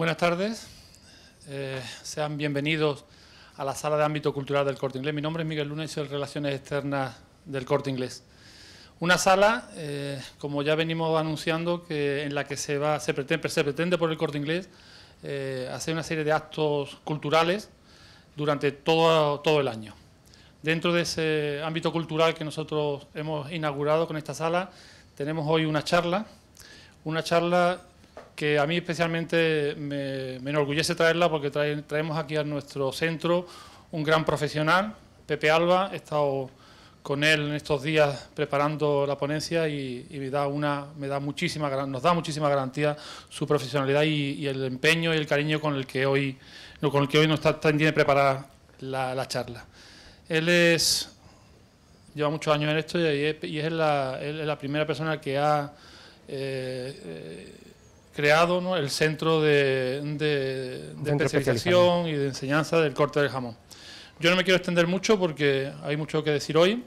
Buenas tardes. Eh, sean bienvenidos a la Sala de Ámbito Cultural del Corte Inglés. Mi nombre es Miguel Luna y soy Relaciones Externas del Corte Inglés. Una sala, eh, como ya venimos anunciando, que en la que se, va, se, pretende, por el Corte Inglés eh, hacer una serie de actos culturales durante todo, todo el año. Dentro de ese ámbito cultural que nosotros hemos inaugurado con esta sala, tenemos hoy una charla, una charla que a mí especialmente me, enorgullece traerla porque traemos aquí a nuestro centro un gran profesional, Pepe Alba. He estado con él en estos días preparando la ponencia y, me da una, me da muchísima, nos da muchísima garantía su profesionalidad y, el empeño y el cariño con el que hoy, con el que hoy nos está, tiene preparada la, la charla. Él es lleva muchos años en esto y es, la, primera persona que ha eh, eh, creado el centro de, especialización y de enseñanza del corte del jamón. Yo no me quiero extender mucho porque hay mucho que decir hoy.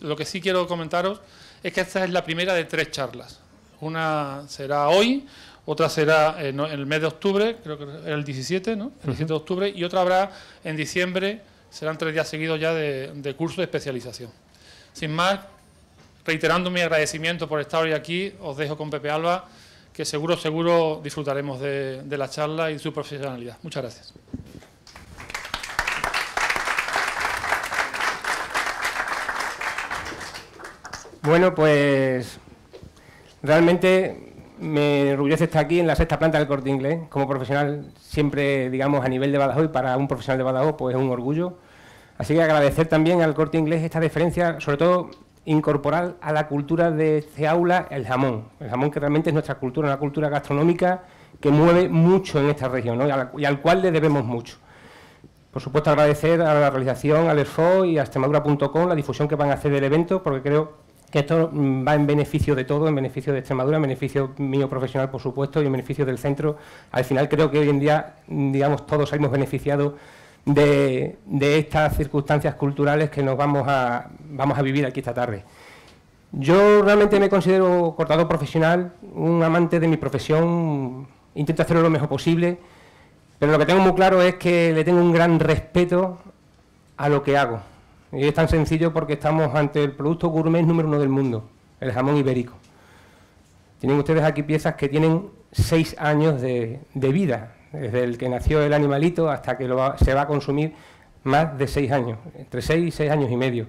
lo que sí quiero comentaros es que esta es la primera de tres charlas. Una será hoy, otra será eh, en, el mes de octubre, creo que era el 17, ¿no? El 17 de octubre, y otra habrá en diciembre, serán tres días seguidos ya de, de curso de especialización. Sin más, reiterando mi agradecimiento por estar hoy aquí, os dejo con Pepe Alba que seguro, seguro disfrutaremos de, la charla y de su profesionalidad. Muchas gracias. Bueno, pues realmente me enorgullece estar aquí en la sexta planta del Corte Inglés. Como profesional, siempre, digamos, a nivel de Badajoz, y para un profesional de Badajoz, pues es un orgullo. Así que agradecer también al Corte Inglés esta deferencia, sobre todo incorporar a la cultura de Ceaula este el jamón, el jamón que realmente es nuestra cultura, una cultura gastronómica que mueve mucho en esta región y, al cual le debemos mucho. Por supuesto, agradecer a la realización, al EFO y a extremadura.com la difusión que van a hacer del evento, porque creo que esto mm, va en beneficio de todo, en beneficio de Extremadura, en beneficio mío profesional, por supuesto, y en beneficio del centro. Al final creo que hoy en día, mm, digamos, todos hemos beneficiado de, estas circunstancias culturales que nos vamos a, vamos a vivir aquí esta tarde. Yo realmente me considero cortador profesional, un amante de mi profesión, intento hacerlo lo mejor posible, pero lo que tengo muy claro es que le tengo un gran respeto a lo que hago. Y es tan sencillo porque estamos ante el producto gourmet número uno del mundo, el jamón ibérico. Tienen ustedes aquí piezas que tienen seis años de, de vida, desde el que nació el animalito hasta que se va a consumir más de seis años, entre seis y seis años y medio.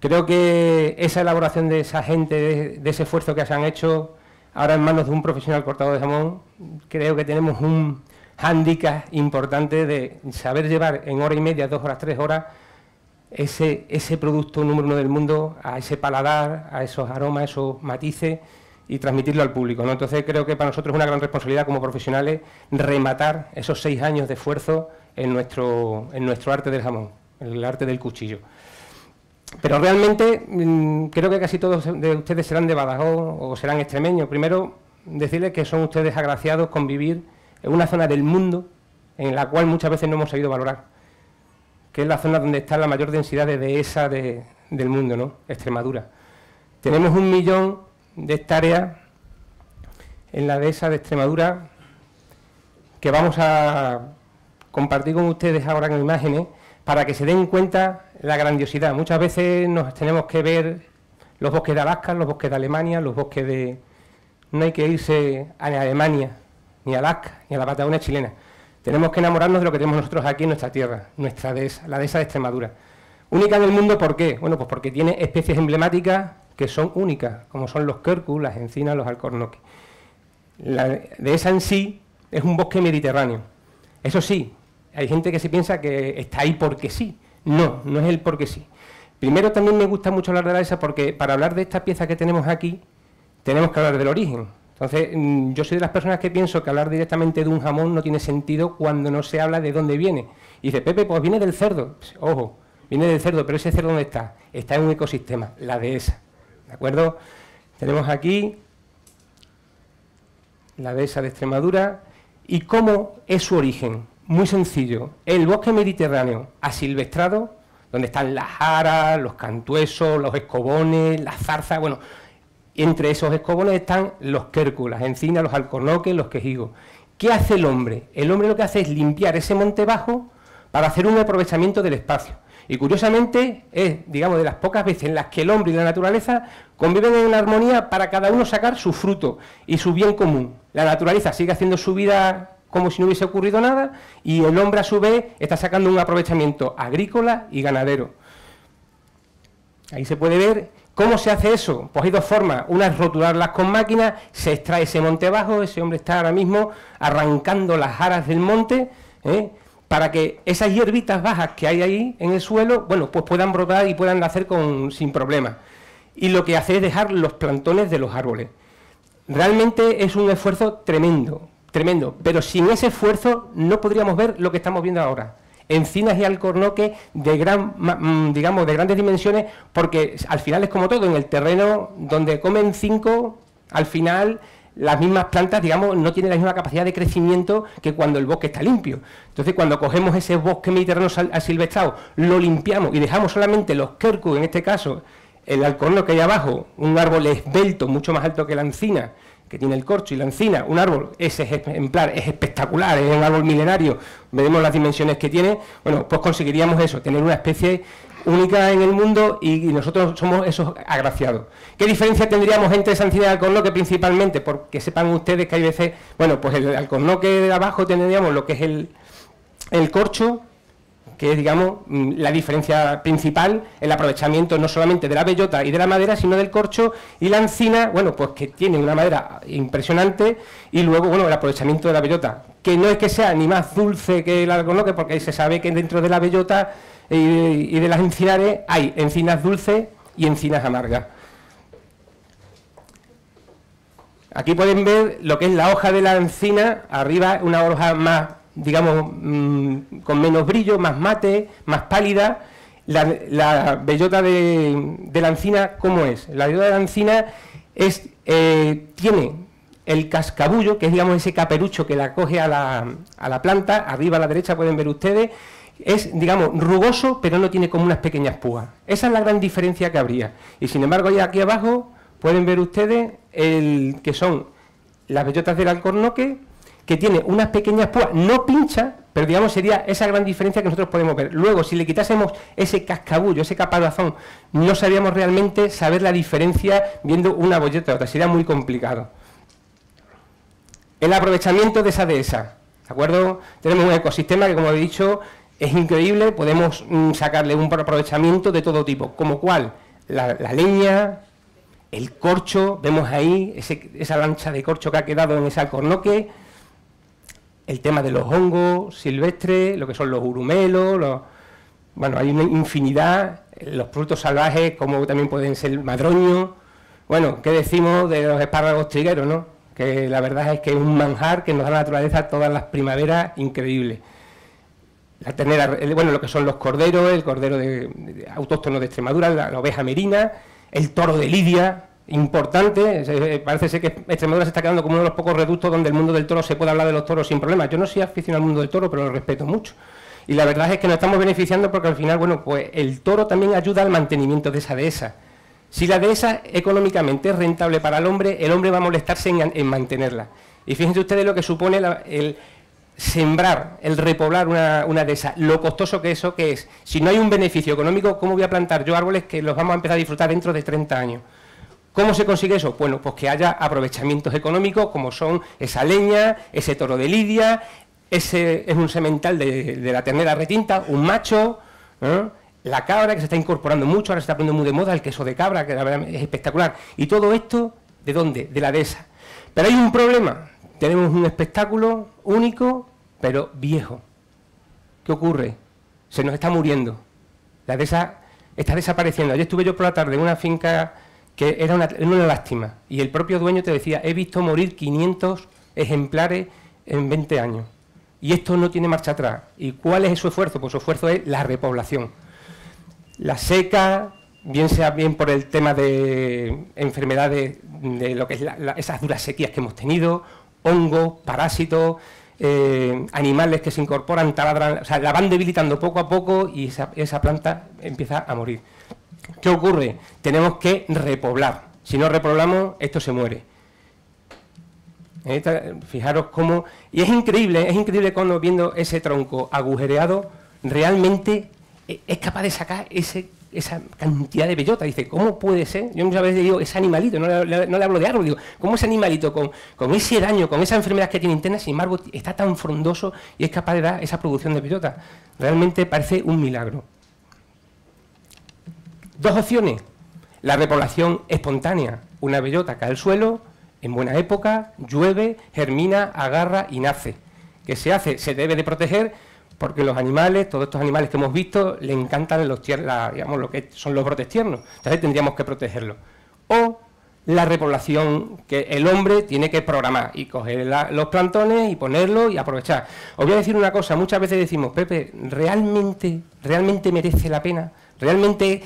Creo que esa elaboración de esa gente, de, ese esfuerzo que se han hecho, ahora en manos de un profesional cortado de jamón, creo que tenemos un hándicap importante de saber llevar en hora y media, dos horas, tres horas, ese, producto número uno del mundo a ese paladar, a esos aromas, esos matices y transmitirlo al público. Entonces creo que para nosotros es una gran responsabilidad como profesionales rematar esos seis años de esfuerzo en nuestro, en nuestro arte del jamón, en el arte del cuchillo. Pero realmente mm, creo que casi todos de ustedes serán de Badajoz o serán extremeños. Primero, decirles que son ustedes agraciados con vivir en una zona del mundo en la cual muchas veces no hemos sabido valorar, que es la zona donde está la mayor densidad de dehesa del mundo, ¿no? Extremadura. Tenemos un millón de esta área en la dehesa de Extremadura que vamos a compartir con ustedes ahora en imágenes para que se den cuenta la grandiosidad. Muchas veces nos tenemos que ver los bosques de Alaska, los bosques de Alemania, los bosques de... No hay que irse a Alemania, ni a Alaska, ni a la Patagonia chilena. Tenemos que enamorarnos de lo que tenemos nosotros aquí en nuestra tierra, nuestra dehesa, la dehesa de Extremadura. Única en mundo, ¿por qué? Bueno, pues porque tiene especies emblemáticas que son únicas, como son los quercus, las encinas, los alcornoques. La dehesa en sí es un bosque mediterráneo. Eso sí, hay gente que se piensa que está ahí porque sí. No, no es el porque sí. Primero también me gusta mucho hablar de la dehesa porque para hablar de esta pieza que tenemos aquí, tenemos que hablar del origen. Entonces, mm, yo soy de las personas que pienso que hablar directamente de un jamón no tiene sentido cuando no se habla de dónde viene. Y dice, Pepe, pues viene del cerdo. Pues, ojo, viene del cerdo, pero ese cerdo dónde está? Está en un ecosistema, la dehesa. ¿De acuerdo? Tenemos aquí la dehesa de Extremadura y cómo es su origen. Muy sencillo, el bosque mediterráneo asilvestrado, donde están las jaras, los cantuesos, los escobones, las zarzas, bueno, entre esos escobones están los las encinas, los alcornoques, los quejigos. ¿Qué hace el hombre? El hombre lo que hace es limpiar ese monte bajo para hacer un aprovechamiento del espacio. Y curiosamente es, digamos, de las pocas veces en las que el hombre y la naturaleza conviven en armonía para cada uno sacar su fruto y su bien común. La naturaleza sigue haciendo su vida como si no hubiese ocurrido nada y el hombre a su vez está sacando un aprovechamiento agrícola y ganadero. Ahí se puede ver cómo se hace eso. Pues hay dos formas. Una es rotularlas con máquinas, se extrae ese monte bajo, ese hombre está ahora mismo arrancando las aras del monte. ¿eh? para que esas hierbitas bajas que hay ahí en el suelo, bueno, pues puedan brotar y puedan nacer con, sin problema. Y lo que hace es dejar los plantones de los árboles. Realmente es un esfuerzo tremendo, tremendo, pero sin ese esfuerzo no podríamos ver lo que estamos viendo ahora. Encinas y alcornoques de gran, mm, digamos, de grandes dimensiones, porque al final es como todo, en el terreno donde comen cinco, al final las mismas plantas, digamos, no tienen la misma capacidad de crecimiento que cuando el bosque está limpio. Entonces, cuando cogemos ese bosque mediterráneo silvestrado, lo limpiamos y dejamos solamente los quercus, en este caso, el alcorno que hay abajo, un árbol esbelto, mucho más alto que la encina, que tiene el corcho y la encina, un árbol, ese ejemplar es espectacular, es un árbol milenario, veremos las dimensiones que tiene, bueno, pues conseguiríamos eso, tener una especie única en el mundo y, nosotros somos esos agraciados. ¿Qué diferencia tendríamos entre Sancina y Alcornoque principalmente? Porque sepan ustedes que hay veces, bueno, pues el Alcornoque de abajo tendríamos lo que es el, el corcho, que es, digamos, mm, la diferencia principal, el aprovechamiento no solamente de la bellota y de la madera, sino del corcho y la encina, bueno, pues que tiene una madera impresionante y luego, bueno, el aprovechamiento de la bellota, que no es que sea ni más dulce que el alcornoque, porque ahí se sabe que dentro de la bellota y de, las encinares hay encinas dulces y encinas amargas. Aquí pueden ver lo que es la hoja de la encina, arriba una hoja más, digamos, mm, con menos brillo, más mate, más pálida. La, bellota de, la encina, ¿cómo es? La bellota de la encina es, eh, tiene el cascabullo, que es, digamos, ese caperucho que la coge a la, a la planta, arriba a la derecha pueden ver ustedes, es, digamos, rugoso, pero no tiene como unas pequeñas púas. Esa es la gran diferencia que habría. Y sin embargo, ya aquí abajo pueden ver ustedes el que son las bellotas del alcornoque, que tiene unas pequeñas púas, no pincha, pero digamos sería esa gran diferencia que nosotros podemos ver. Luego, si le quitásemos ese cascabullo, ese caparazón, no sabríamos realmente saber la diferencia viendo una bolleta a otra, sería muy complicado. El aprovechamiento de esa dehesa. ¿De acuerdo? Tenemos un ecosistema que, como he dicho, es increíble, podemos mm, sacarle un aprovechamiento de todo tipo, como cual la, leña, el corcho, vemos ahí esa lancha de corcho que ha quedado en ese alcornoque, el tema de los hongos silvestres, lo que son los urumelos, bueno, hay una infinidad, los frutos salvajes como también pueden ser madroño, bueno, ¿qué decimos de los espárragos trigueros, no? Que la verdad es que es un manjar que nos da la naturaleza todas las primaveras increíbles. La tener, bueno, lo que son los corderos, el cordero de, autóctono de Extremadura, la, oveja merina, el toro de Lidia, importante, parece ser que Extremadura se está quedando como uno de los pocos reductos donde el mundo del toro se puede hablar de los toros sin problemas. Yo no soy aficionado al mundo del toro, pero lo respeto mucho. Y la verdad es que nos estamos beneficiando porque al final, bueno, pues el toro también ayuda al mantenimiento de esa dehesa. Si la dehesa económicamente es rentable para el hombre, el hombre va a molestarse en, mantenerla. Y fíjense ustedes lo que supone el, sembrar, el repoblar una, una, lo costoso que eso que es. Si no hay un beneficio económico, ¿cómo voy a plantar yo árboles que los vamos a empezar a disfrutar dentro de 30 años? ¿Cómo se consigue eso? Bueno, pues que haya aprovechamientos económicos como son esa leña, ese toro de lidia, ese es un semental de, la ternera retinta, un macho, ¿eh? la cabra que se está incorporando mucho, ahora se está poniendo muy de moda el queso de cabra, que la verdad es espectacular. Y todo esto, ¿de dónde? De la dehesa. Pero hay un problema. Tenemos un espectáculo único pero viejo. ¿Qué ocurre? Se nos está muriendo. La de está desapareciendo. Ayer estuve yo por la tarde en una finca que era una, lástima. Y el propio dueño te decía, he visto morir 500 ejemplares en 20 años. Y esto no tiene marcha atrás. ¿Y cuál es su esfuerzo? Pues su esfuerzo es la repoblación. La seca, bien sea bien por el tema de enfermedades, de lo que es esas duras sequías que hemos tenido, hongos, parásitos, eh, animales que se incorporan, taladran, o sea, la van debilitando poco a poco y esa, planta empieza a morir. ¿Qué ocurre? Tenemos que repoblar. Si no repoblamos, esto se muere. fijaros cómo... Y es increíble, es increíble cuando viendo ese tronco agujereado, realmente eh, es capaz de sacar ese esa cantidad de bellota. Dice, ¿cómo puede ser? Yo muchas veces digo, ese animalito, no le, hablo de árbol, digo, ¿cómo ese animalito con, con ese daño, con esa enfermedad que tiene interna, sin embargo, está tan frondoso y es capaz de dar esa producción de bellota? Realmente parece un milagro. Dos opciones. La repoblación espontánea. Una bellota cae al suelo, en buena época, llueve, germina, agarra y nace. ¿Qué se hace? Se debe de proteger porque los animales, todos estos animales que hemos visto, le encantan los la, digamos, lo que son los brotes tiernos. Entonces tendríamos que protegerlos. O la repoblación que el hombre tiene que programar y coger los plantones y ponerlos y aprovechar. Os voy a decir una cosa, muchas veces decimos, Pepe, ¿realmente, realmente merece la pena? Realmente,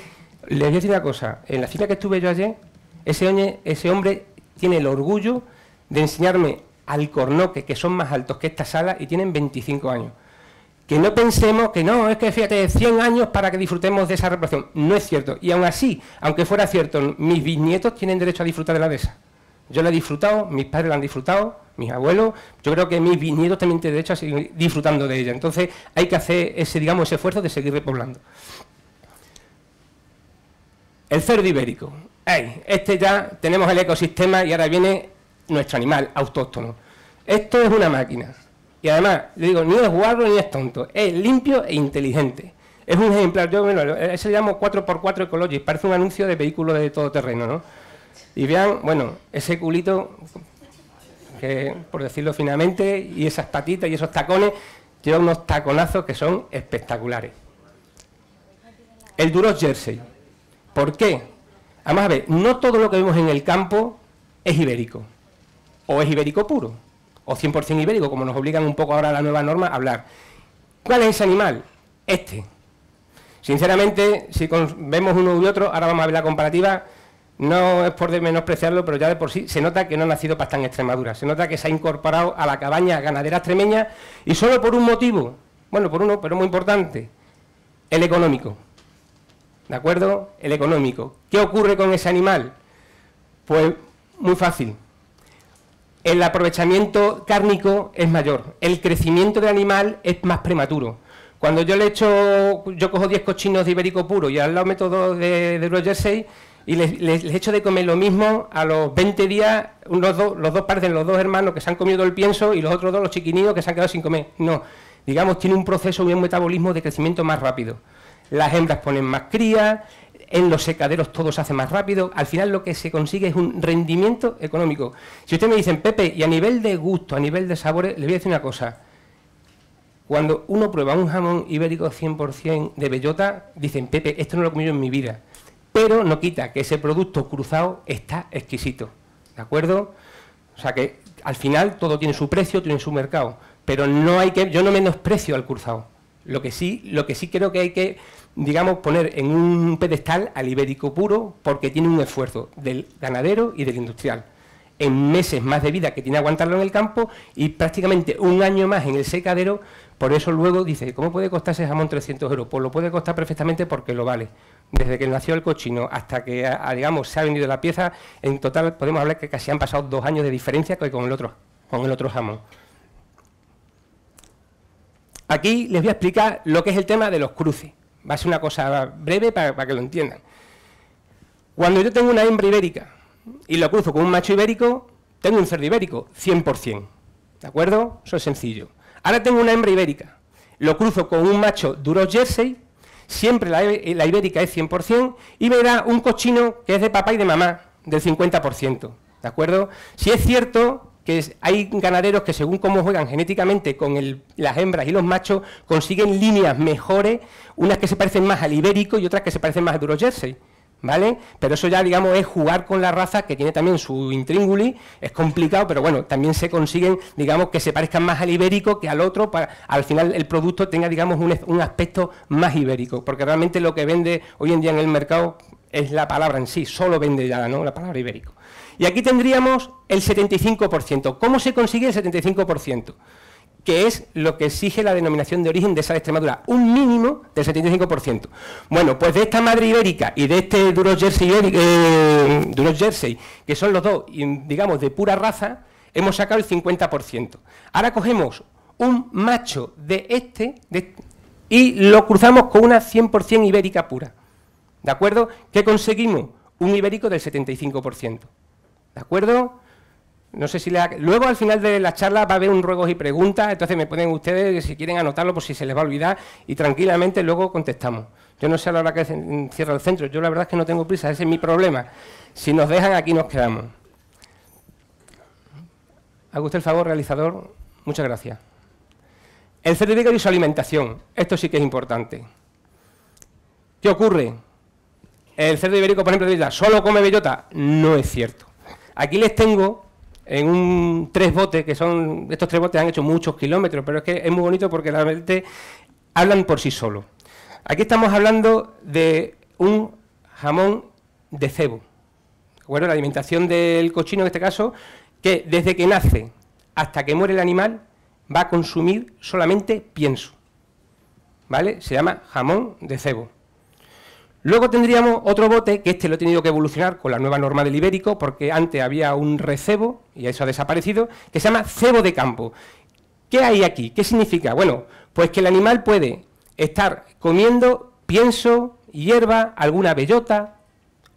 les voy a decir una cosa, en la cita que estuve yo ayer, ese, ese hombre tiene el orgullo de enseñarme al cornoque... que son más altos que esta sala y tienen 25 años que no pensemos que no, es que fíjate, 100 años para que disfrutemos de esa repoblación. No es cierto. Y aún así, aunque fuera cierto, mis bisnietos tienen derecho a disfrutar de la dehesa. Yo la he disfrutado, mis padres la han disfrutado, mis abuelos, yo creo que mis bisnietos también tienen derecho a seguir disfrutando de ella. Entonces hay que hacer ese, digamos, esfuerzo de seguir repoblando. El cerdo ibérico. este ya tenemos el ecosistema y ahora viene nuestro animal autóctono. Esto es una máquina. Y además, digo, ni es guarro ni es tonto, es limpio e inteligente. Es un ejemplar, yo bueno, eh, ese llamo 4x4 Ecology, parece un anuncio de vehículos de todo terreno, ¿no? Y vean, bueno, ese culito, por decirlo finamente, y esas patitas y esos tacones, lleva unos taconazos que son espectaculares. El duro jersey. ¿Por qué? Además, a ver, no todo lo que vemos en el campo es ibérico, o es ibérico puro o 100% ibérico, como nos obligan un poco ahora la nueva norma a hablar. ¿Cuál es ese animal? Este. Sinceramente, si vemos uno u otro, ahora vamos a ver la comparativa, no es por menospreciarlo, pero ya de por sí se nota que no ha nacido para estar en Extremadura. Se nota que se ha incorporado a la cabaña ganadera extremeña y solo por un motivo, bueno, por uno, pero muy importante, el económico. ¿De acuerdo? El económico. ¿Qué ocurre con ese animal? Pues muy fácil el aprovechamiento cárnico es mayor, el crecimiento del animal es más prematuro. Cuando yo le echo, yo cojo 10 cochinos de ibérico puro y al lado meto de, de Jersey y les, les, echo de comer lo mismo a los 20 días, los dos padres, los dos hermanos que se han comido el pienso y los otros dos, los chiquinillos, que se han quedado sin comer. No, digamos, tiene un proceso y un metabolismo de crecimiento más rápido. Las hembras ponen más crías, en los secaderos todo se hace más rápido, al final lo que se consigue es un rendimiento económico. Si ustedes me dicen, Pepe, y a nivel de gusto, a nivel de sabores, les voy a decir una cosa. Cuando uno prueba un jamón ibérico 100% de bellota, dicen, Pepe, esto no lo he comido en mi vida. Pero no quita que ese producto cruzado está exquisito. ¿De acuerdo? O sea que al final todo tiene su precio, tiene su mercado. Pero no hay que, yo no menosprecio al cruzado. Lo que sí, lo que sí creo que hay que digamos, poner en un pedestal al ibérico puro porque tiene un esfuerzo del ganadero y del industrial. En meses más de vida que tiene aguantarlo en el campo y prácticamente un año más en el secadero, por eso luego dice, ¿cómo puede costar ese jamón 300 euros? Pues lo puede costar perfectamente porque lo vale. Desde que nació el cochino hasta que, digamos, se ha vendido la pieza, en total podemos hablar que casi han pasado dos años de diferencia con el otro, con el otro jamón. Aquí les voy a explicar lo que es el tema de los cruces. Va a ser una cosa breve para, que lo entiendan. Cuando yo tengo una hembra ibérica y lo cruzo con un macho ibérico, tengo un cerdo ibérico, 100%. ¿De acuerdo? Eso es sencillo. Ahora tengo una hembra ibérica, lo cruzo con un macho duro jersey, siempre la, la ibérica es 100%, y me da un cochino que es de papá y de mamá, del 50%. ¿De acuerdo? Si es cierto que hay ganaderos que según cómo juegan genéticamente con las hembras y los machos, consiguen líneas mejores, unas que se parecen más al ibérico y otras que se parecen más a duro jersey. ¿Vale? Pero eso ya, digamos, es jugar con la raza, que tiene también su intríngulis, es complicado, pero bueno, también se consiguen, digamos, que se parezcan más al ibérico que al otro, para al final el producto tenga, digamos, un, un aspecto más ibérico, porque realmente lo que vende hoy en día en el mercado es la palabra en sí, solo vende ya, ¿no? La palabra ibérico. Y aquí tendríamos el 75%. ¿Cómo se consigue el 75%? que es lo que exige la denominación de origen de esa de Extremadura, un mínimo del 75%. Bueno, pues de esta madre ibérica y de este duro jersey, eh, que son los dos, digamos, de pura raza, hemos sacado el 50%. Ahora cogemos un macho de este, de este y lo cruzamos con una 100% ibérica pura. ¿De acuerdo? ¿Qué conseguimos? Un ibérico del 75%. ¿De acuerdo? No sé si Luego, al final de la charla, va a haber un ruegos y preguntas, entonces me pueden ustedes, si quieren, anotarlo por si se les va a olvidar y tranquilamente luego contestamos. Yo no sé a la hora que cierra el centro, yo la verdad es que no tengo prisa, ese es mi problema. Si nos dejan, aquí nos quedamos. Haga usted el favor, realizador. Muchas gracias. El ibérico y su alimentación. Esto sí que es importante. ¿Qué ocurre? El cerdo ibérico, por ejemplo, dice, solo come bellota. No es cierto. Aquí les tengo en tres botes, que son, estos tres botes han hecho muchos kilómetros, pero es que es muy bonito porque realmente hablan por sí solos. Aquí estamos hablando de un jamón de cebo. Bueno, la alimentación del cochino en este caso, que desde que nace hasta que muere el animal va a consumir solamente pienso. ¿Vale? Se llama jamón de cebo. Luego tendríamos otro bote, que este lo he tenido que evolucionar con la nueva norma del ibérico, porque antes había un recebo, y eso ha desaparecido, que se llama cebo de campo. ¿Qué hay aquí? ¿Qué significa? Bueno, pues que el animal puede estar comiendo pienso, hierba, alguna bellota,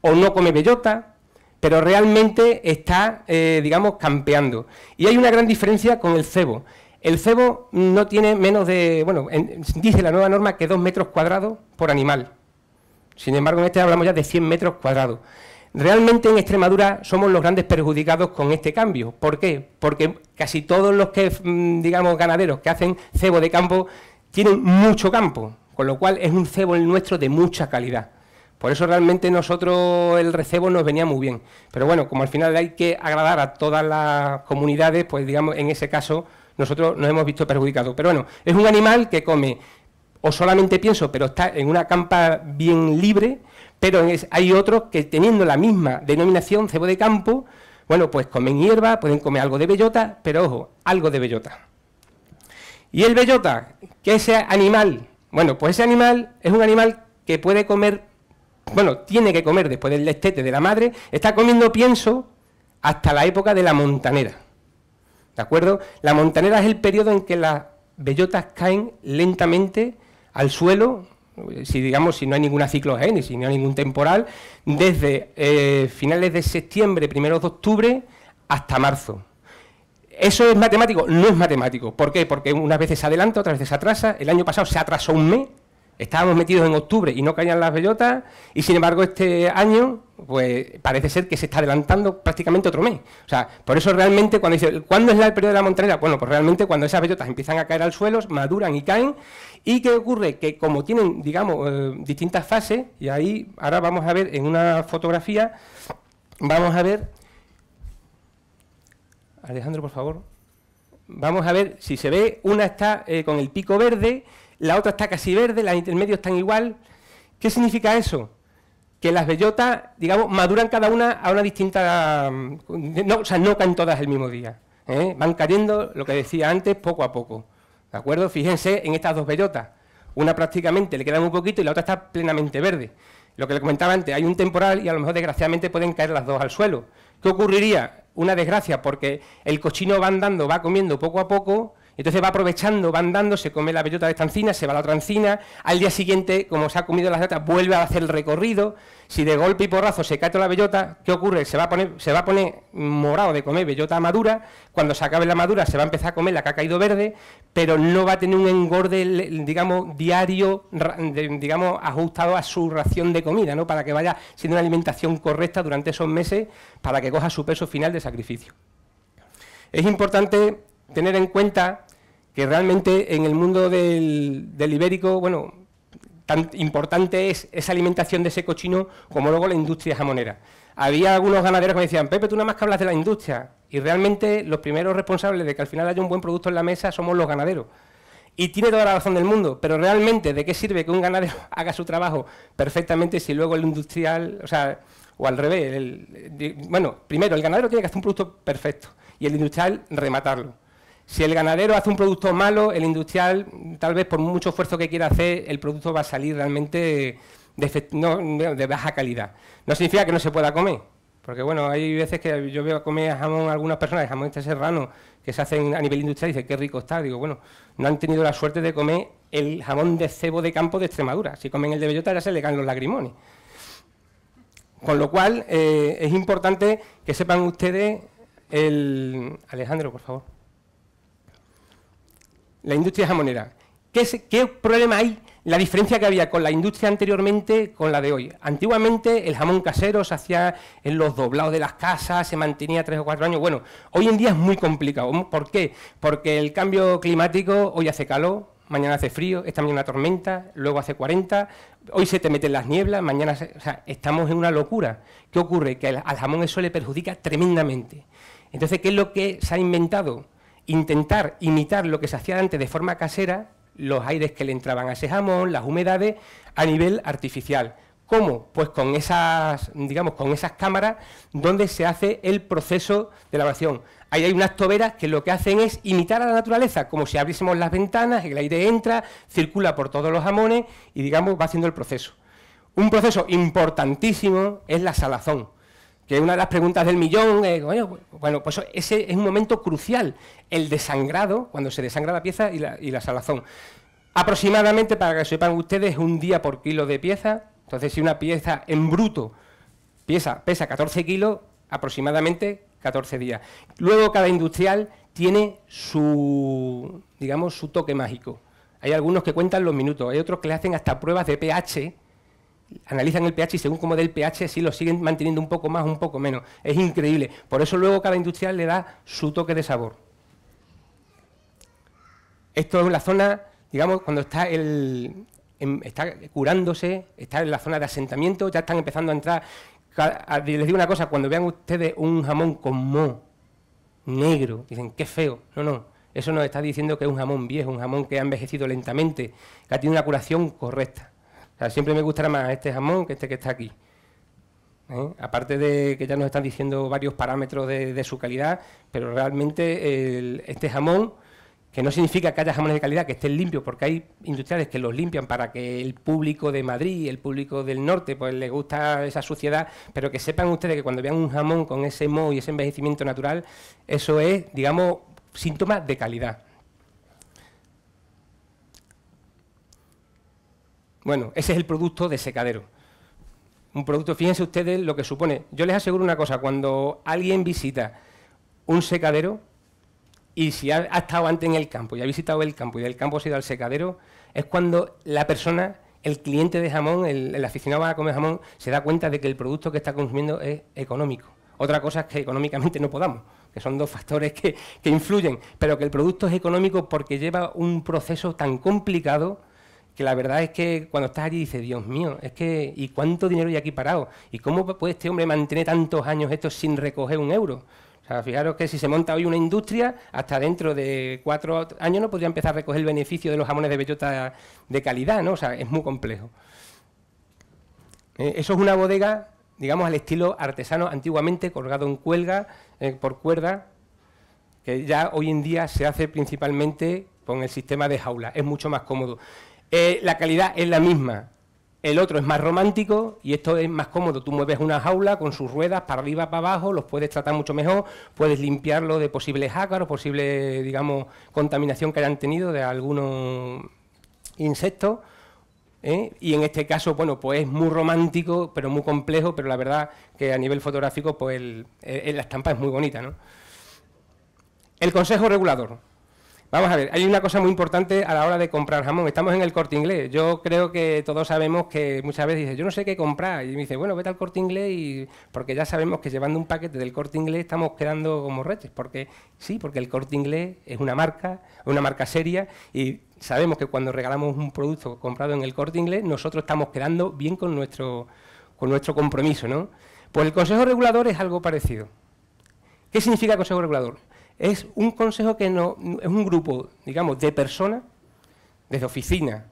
o no come bellota, pero realmente está, eh, digamos, campeando. Y hay una gran diferencia con el cebo. El cebo no tiene menos de, bueno, dice la nueva norma que dos metros cuadrados por animal. Sin embargo, en este hablamos ya de 100 metros cuadrados. Realmente en Extremadura somos los grandes perjudicados con este cambio. ¿Por qué? Porque casi todos los que, mm, digamos, ganaderos que hacen cebo de campo tienen mucho campo, con lo cual es un cebo el nuestro de mucha calidad. Por eso realmente nosotros el recebo nos venía muy bien. Pero bueno, como al final hay que agradar a todas las comunidades, pues digamos, en ese caso nosotros nos hemos visto perjudicados. Pero bueno, es un animal que come o solamente pienso, pero está en una campa bien libre, pero hay otros que teniendo la misma denominación, cebo de campo, bueno, pues comen hierba, pueden comer algo de bellota, pero ojo, algo de bellota. ¿Y el bellota? ¿Qué ese animal? Bueno, pues ese animal es un animal que puede comer, bueno, tiene que comer después del estete de la madre, está comiendo pienso hasta la época de la montanera. ¿De acuerdo? La montanera es el periodo en que las bellotas caen lentamente al suelo, si digamos, si no hay ninguna si no hay ningún temporal, desde eh, finales de septiembre, primeros de octubre, hasta marzo. ¿Eso es matemático? No es matemático. ¿Por qué? Porque unas veces se adelanta, otras veces se atrasa. El año pasado se atrasó un mes Estábamos metidos en octubre y no caían las bellotas y sin embargo este año pues parece ser que se está adelantando prácticamente otro mes. O sea, por eso realmente cuando dice, ¿cuándo es la, el periodo de la montanera? Bueno, pues realmente cuando esas bellotas empiezan a caer al suelo, maduran y caen. ¿Y qué ocurre? Que como tienen, digamos, eh, distintas fases, y ahí ahora vamos a ver en una fotografía, vamos a ver... Alejandro, por favor. Vamos a ver si se ve, una está eh, con el pico verde la otra está casi verde, las intermedias están igual. ¿Qué significa eso? Que las bellotas, digamos, maduran cada una a una distinta... Mm, no, o sea, no caen todas el mismo día. ¿eh? Van cayendo, lo que decía antes, poco a poco. ¿De acuerdo? Fíjense en estas dos bellotas. Una prácticamente le queda un poquito y la otra está plenamente verde. Lo que le comentaba antes, hay un temporal y a lo mejor desgraciadamente pueden caer las dos al suelo. ¿Qué ocurriría? Una desgracia porque el cochino va andando, va comiendo poco a poco entonces va aprovechando, va andando, se come la bellota de esta encina, se va a la otra encina, al día siguiente, como se ha comido las datas vuelve a hacer el recorrido, si de golpe y porrazo se cae toda la bellota, ¿qué ocurre? Se va a poner, se va a poner morado de comer bellota madura, cuando se acabe la madura se va a empezar a comer la que ha caído verde, pero no va a tener un engorde, digamos, diario, digamos, ajustado a su ración de comida, ¿no? Para que vaya siendo una alimentación correcta durante esos meses, para que coja su peso final de sacrificio. Es importante tener en cuenta que realmente en el mundo del, ibérico, bueno, tan importante es esa alimentación de ese cochino como luego la industria jamonera. Había algunos ganaderos que me decían, Pepe, tú nada más que hablas de la industria. Y realmente los primeros responsables de que al final haya un buen producto en la mesa somos los ganaderos. Y tiene toda la razón del mundo, pero realmente, ¿de qué sirve que un ganadero haga su trabajo perfectamente si luego el industrial, o sea, o al revés? bueno, primero, el ganadero tiene que hacer un producto perfecto y el industrial rematarlo. Si el ganadero hace un producto malo, el industrial, tal vez por mucho esfuerzo que quiera hacer, el producto va a salir realmente de, baja calidad. No significa que no se pueda comer, porque bueno, hay veces que yo veo comer jamón algunas personas, jamón este serrano, que se hacen a nivel industrial y dicen, qué rico está. Digo, bueno, no han tenido la suerte de comer el jamón de cebo de campo de Extremadura. Si comen el de bellota ya se le caen los lagrimones. Con lo cual, eh, es importante que sepan ustedes el... Alejandro, por favor la industria jamonera. ¿Qué, problema hay? La diferencia que había con la industria anteriormente con la de hoy. Antiguamente el jamón casero se hacía en los doblados de las casas, se mantenía tres o cuatro años. Bueno, hoy en día es muy complicado. ¿Por qué? Porque el cambio climático hoy hace calor, mañana hace frío, esta mañana tormenta, luego hace 40, hoy se te meten las nieblas, mañana... o sea, estamos en una locura. ¿Qué ocurre? Que al jamón eso le perjudica tremendamente. Entonces, ¿qué es lo que se ha inventado? intentar imitar lo que se hacía antes de forma casera, los aires que le entraban a ese jamón, las humedades, a nivel artificial. ¿Cómo? Pues con esas, digamos, con esas cámaras donde se hace el proceso de elaboración. Ahí hay unas toberas que lo que hacen es imitar a la naturaleza, como si abriésemos las ventanas, el aire entra, circula por todos los jamones y, digamos, va haciendo el proceso. Un proceso importantísimo es la salazón que es una de las preguntas del millón, bueno, pues ese es un momento crucial, el desangrado, cuando se desangra la pieza y la, y salazón. Aproximadamente, para que sepan ustedes, un día por kilo de pieza, entonces si una pieza en bruto pieza, pesa 14 kilos, aproximadamente 14 días. Luego cada industrial tiene su, digamos, su toque mágico. Hay algunos que cuentan los minutos, hay otros que le hacen hasta pruebas de pH, analizan el pH y según como del pH si lo siguen manteniendo un poco más, un poco menos. Es increíble. Por eso luego cada industrial le da su toque de sabor. Esto es la zona, digamos, cuando está el em, está curándose, está en la zona de asentamiento, ya están empezando a entrar. Les digo una cosa, cuando vean ustedes un jamón con mo negro, dicen, qué feo. No, no, eso nos está diciendo que es un jamón viejo, un jamón que ha envejecido lentamente, que ha tenido una curación correcta siempre me gustará más este jamón que este que está aquí. ¿eh? Aparte de que ya nos están diciendo varios parámetros de, su calidad, pero realmente este jamón, que no significa que haya jamones de calidad que estén limpios, porque hay industriales que los limpian para que el público de Madrid, el público del norte, pues le gusta esa suciedad, pero que sepan ustedes que cuando vean un jamón con ese moho y ese envejecimiento natural, eso es, digamos, síntoma de calidad. Bueno, ese es el producto de secadero. Un producto, fíjense ustedes lo que supone. Yo les aseguro una cosa, cuando alguien visita un secadero, y si ha, estado antes en el campo y ha visitado el campo y del campo ha ido al secadero, es cuando la persona, el cliente de jamón, el, el, aficionado a comer jamón, se da cuenta de que el producto que está consumiendo es económico. Otra cosa es que económicamente no podamos, que son dos factores que, que influyen, pero que el producto es económico porque lleva un proceso tan complicado que la verdad es que cuando estás allí dices, Dios mío, es que, ¿y cuánto dinero hay aquí parado? ¿Y cómo puede este hombre mantener tantos años esto sin recoger un euro? O sea, fijaros que si se monta hoy una industria, hasta dentro de cuatro años no podría empezar a recoger el beneficio de los jamones de bellota de calidad, ¿no? O sea, es muy complejo. Eh, eso es una bodega, digamos, al estilo artesano, antiguamente colgado en cuelga, eh, por cuerda, que ya hoy en día se hace principalmente con el sistema de jaula. Es mucho más cómodo. Eh, la calidad es la misma. El otro es más romántico y esto es más cómodo. Tú mueves una jaula con sus ruedas para arriba, para abajo, los puedes tratar mucho mejor, puedes limpiarlo de posibles ácaros, posible, digamos, contaminación que hayan tenido de algunos insectos. ¿eh? Y en este caso, bueno, pues es muy romántico, pero muy complejo, pero la verdad que a nivel fotográfico, pues la estampa es muy bonita, ¿no? El Consejo Regulador. Vamos a ver, hay una cosa muy importante a la hora de comprar jamón. Estamos en el corte inglés. Yo creo que todos sabemos que muchas veces dice, yo no sé qué comprar. Y me dice, bueno, vete al corte inglés y porque ya sabemos que llevando un paquete del corte inglés estamos quedando como reches, Porque sí, porque el corte inglés es una marca, una marca seria y sabemos que cuando regalamos un producto comprado en el corte inglés, nosotros estamos quedando bien con nuestro, con nuestro compromiso, ¿no? Pues el Consejo Regulador es algo parecido. ¿Qué significa Consejo Regulador? Es un consejo que no, es un grupo, digamos, de personas, desde oficina,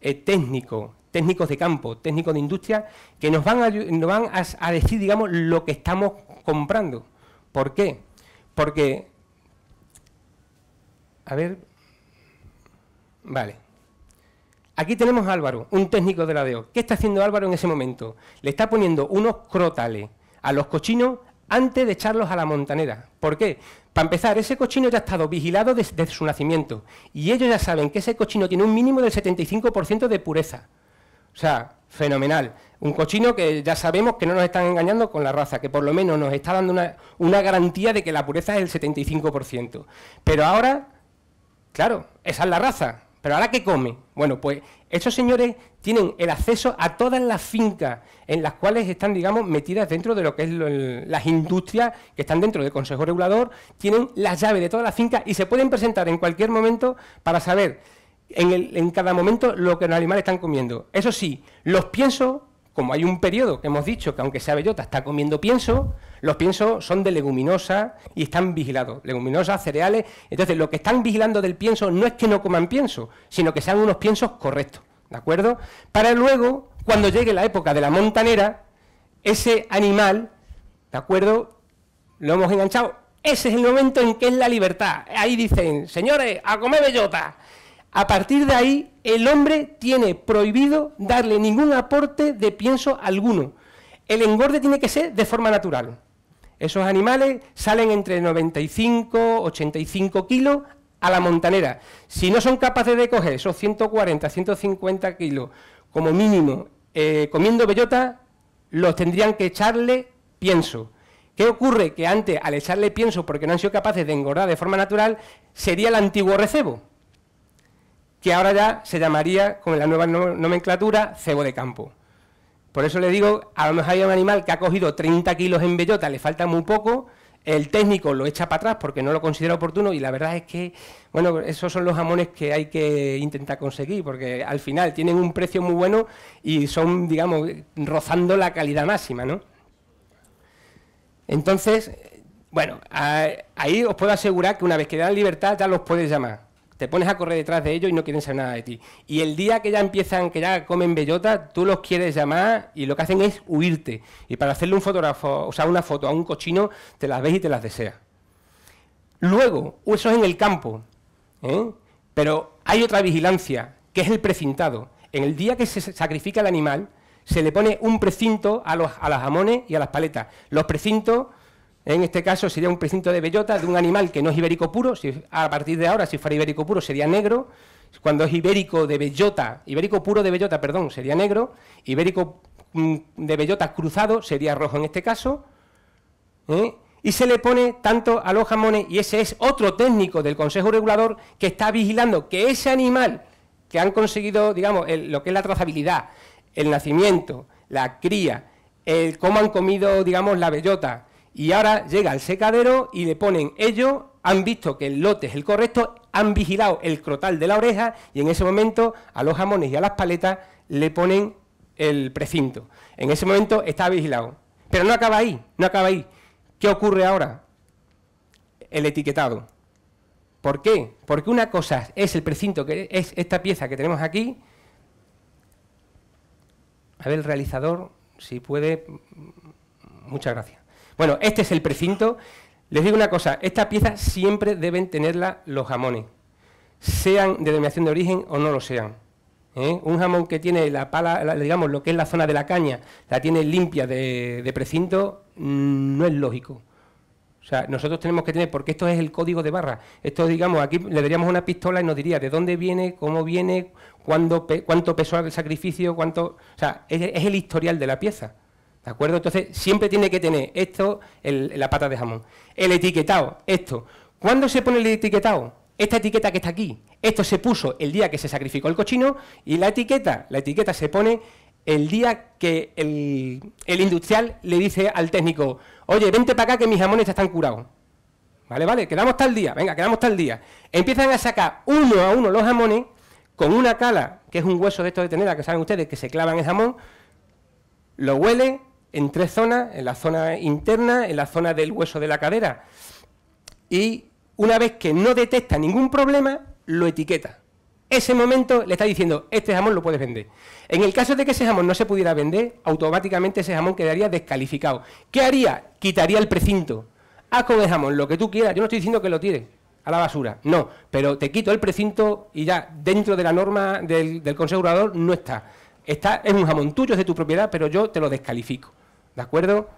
técnicos, eh, técnico, técnicos de campo, técnicos de industria, que nos van, a, van a, decir, digamos, lo que estamos comprando. ¿Por qué? Porque, a ver, vale. Aquí tenemos a Álvaro, un técnico de la DEO. ¿Qué está haciendo Álvaro en ese momento? Le está poniendo unos crotales a los cochinos antes de echarlos a la montanera. ¿Por qué? Para empezar, ese cochino ya ha estado vigilado desde su nacimiento y ellos ya saben que ese cochino tiene un mínimo del 75% de pureza. O sea, fenomenal. Un cochino que ya sabemos que no nos están engañando con la raza, que por lo menos nos está dando una, una garantía de que la pureza es el 75%. Pero ahora, claro, esa es la raza. Pero ahora, ¿qué come? Bueno, pues esos señores tienen el acceso a todas las fincas en las cuales están, digamos, metidas dentro de lo que es las industrias que están dentro del Consejo Regulador, tienen las llaves de todas las fincas y se pueden presentar en cualquier momento para saber en, en cada momento lo que los animales están comiendo. Eso sí, los pienso como hay un periodo que hemos dicho que aunque sea bellota está comiendo pienso, los piensos son de leguminosa y están vigilados, leguminosas, cereales. Entonces, lo que están vigilando del pienso no es que no coman pienso, sino que sean unos piensos correctos, ¿de acuerdo? Para luego, cuando llegue la época de la montanera, ese animal, ¿de acuerdo? Lo hemos enganchado. Ese es el momento en que es la libertad. Ahí dicen, señores, a comer bellota. A partir de ahí, el hombre tiene prohibido darle ningún aporte de pienso alguno. El engorde tiene que ser de forma natural. Esos animales salen entre 95, 85 kilos a la montanera. Si no son capaces de coger esos 140, 150 kilos como mínimo eh, comiendo bellota, los tendrían que echarle pienso. ¿Qué ocurre? Que antes, al echarle pienso porque no han sido capaces de engordar de forma natural, sería el antiguo recebo, que ahora ya se llamaría, con la nueva nomenclatura, cebo de campo. Por eso le digo, a lo mejor hay un animal que ha cogido 30 kilos en bellota, le falta muy poco, el técnico lo echa para atrás porque no lo considera oportuno y la verdad es que, bueno, esos son los jamones que hay que intentar conseguir porque al final tienen un precio muy bueno y son, digamos, rozando la calidad máxima, ¿no? Entonces, eh, bueno, ahí os puedo asegurar que una vez que dan libertad ya los puedes llamar te pones a correr detrás de ellos y no quieren saber nada de ti. Y el día que ya empiezan, que ya comen bellota, tú los quieres llamar y lo que hacen es huirte. Y para hacerle un fotógrafo, o sea, una foto a un cochino, te las ves y te las deseas. Luego, eso es en el campo. ¿eh? Pero hay otra vigilancia, que es el precintado. En el día que se sacrifica el animal, se le pone un precinto a los, a los jamones y a las paletas. Los precintos en este caso sería un precinto de bellota de un animal que no es ibérico puro, a partir de ahora si fuera ibérico puro sería negro, cuando es ibérico de bellota, ibérico puro de bellota, perdón, sería negro, ibérico mm, de bellota cruzado sería rojo en este caso, ¿eh? y se le pone tanto a los jamones, y ese es otro técnico del Consejo Regulador que está vigilando que ese animal que han conseguido, digamos, lo que es la trazabilidad, el nacimiento, la cría, el cómo han comido, digamos, la bellota, y ahora llega al secadero y le ponen ellos, han visto que el lote es el correcto, han vigilado el crotal de la oreja y en ese momento a los jamones y a las paletas le ponen el precinto. En ese momento está vigilado. Pero no acaba ahí, no acaba ahí. ¿Qué ocurre ahora? El etiquetado. ¿Por qué? Porque una cosa es el precinto, que es esta pieza que tenemos aquí. A ver, el realizador, si puede. Muchas gracias. Bueno, este es el precinto. Les digo una cosa, estas piezas siempre deben tenerla los jamones, sean de denominación de origen o no lo sean. ¿eh? Un jamón que tiene la pala, digamos, lo que es la zona de la caña, la tiene limpia de, precinto, mm, no es lógico. O sea, nosotros tenemos que tener, porque esto es el código de barra. Esto, digamos, aquí le daríamos una pistola y nos diría de dónde viene, cómo viene, cuánto pesó el sacrificio, cuánto... O sea, es el historial de la pieza. ¿De acuerdo? Entonces, siempre tiene que tener esto, la pata de jamón. El etiquetado, esto. ¿Cuándo se pone el etiquetado? Esta etiqueta que está aquí. Esto se puso el día que se sacrificó el cochino y la etiqueta, la etiqueta se pone el día que el, industrial le dice al técnico, oye, vente para acá que mis jamones están curados. Vale, vale, quedamos tal día, venga, quedamos tal día. Empiezan a sacar uno a uno los jamones con una cala, que es un hueso de estos de tenera que saben ustedes que se clavan el jamón, lo huele, en tres zonas, en la zona interna, en la zona del hueso de la cadera. Y una vez que no detecta ningún problema, lo etiqueta. Ese momento le está diciendo, este jamón lo puedes vender. En el caso de que ese jamón no se pudiera vender, automáticamente ese jamón quedaría descalificado. ¿Qué haría? Quitaría el precinto. Haz ah, con el jamón lo que tú quieras. Yo no estoy diciendo que lo tires a la basura. No, pero te quito el precinto y ya dentro de la norma del, del no está. está. Es un jamón tuyo, es de tu propiedad, pero yo te lo descalifico. ¿De acuerdo?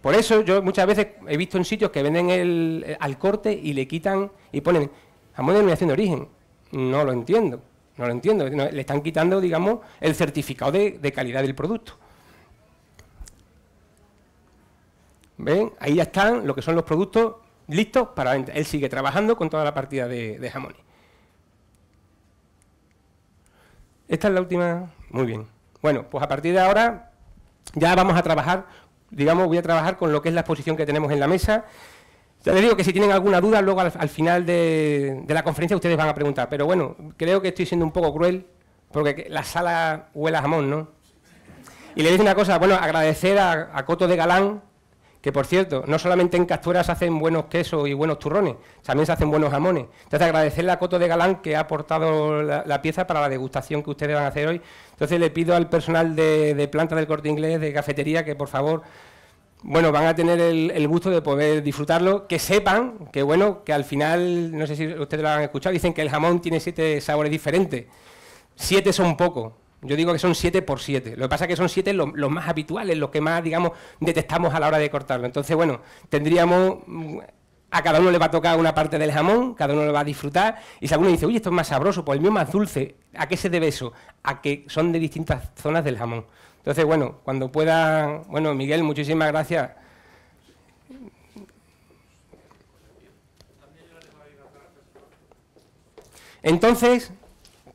Por eso yo muchas veces he visto en sitios que venden eh, al corte y le quitan y ponen jamón de denominación de origen. No lo entiendo, no lo entiendo. le están quitando, digamos, el certificado de, calidad del producto. ¿Ven? Ahí ya están lo que son los productos listos para venta. Él sigue trabajando con toda la partida de, Jamón. Esta es la última. Muy bien. Bueno, pues a partir de ahora ya vamos a trabajar digamos, voy a trabajar con lo que es la exposición que tenemos en la mesa. Ya les digo que si tienen alguna duda, luego al, final de, la conferencia ustedes van a preguntar. Pero bueno, creo que estoy siendo un poco cruel, porque la sala huele a jamón, ¿no? Y le dice una cosa, bueno, agradecer a, Coto de Galán, que por cierto, no solamente en Castuera se hacen buenos quesos y buenos turrones, también se hacen buenos jamones. Entonces agradecerle a Coto de Galán que ha aportado la pieza para la degustación que ustedes van a hacer hoy entonces le pido al personal de, planta del corte inglés, de cafetería, que por favor bueno, van a tener el, gusto de poder disfrutarlo, que sepan que, bueno, que al final, no sé si ustedes lo han escuchado, dicen que el jamón tiene siete sabores diferentes. Siete son pocos. Yo digo que son siete por siete. Lo que pasa es que son siete los, más habituales, los que más, digamos, detectamos a la hora de cortarlo. Entonces, bueno, tendríamos... A cada uno le va a tocar una parte del jamón, cada uno lo va a disfrutar. Y si alguno dice, uy, esto es más sabroso, pues el mío es más dulce, ¿a qué se debe eso? a que son de distintas zonas del jamón. Entonces, bueno, cuando pueda... Bueno, Miguel, muchísimas gracias. Entonces,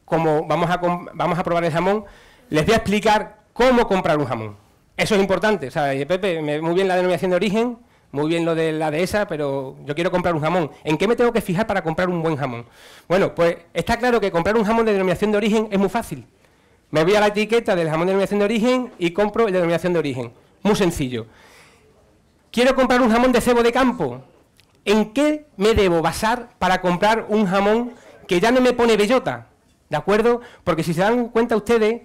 como vamos a, vamos a probar el jamón, les voy a explicar cómo comprar un jamón. Eso es importante. O sea, Pepe, muy bien la denominación de origen, muy bien lo de la dehesa, pero yo quiero comprar un jamón. ¿En qué me tengo que fijar para comprar un buen jamón? Bueno, pues está claro que comprar un jamón de denominación de origen es muy fácil. Me voy a la etiqueta del jamón de denominación de origen y compro el de denominación de origen. Muy sencillo. Quiero comprar un jamón de cebo de campo. ¿En qué me debo basar para comprar un jamón que ya no me pone bellota? ¿De acuerdo? Porque si se dan cuenta ustedes,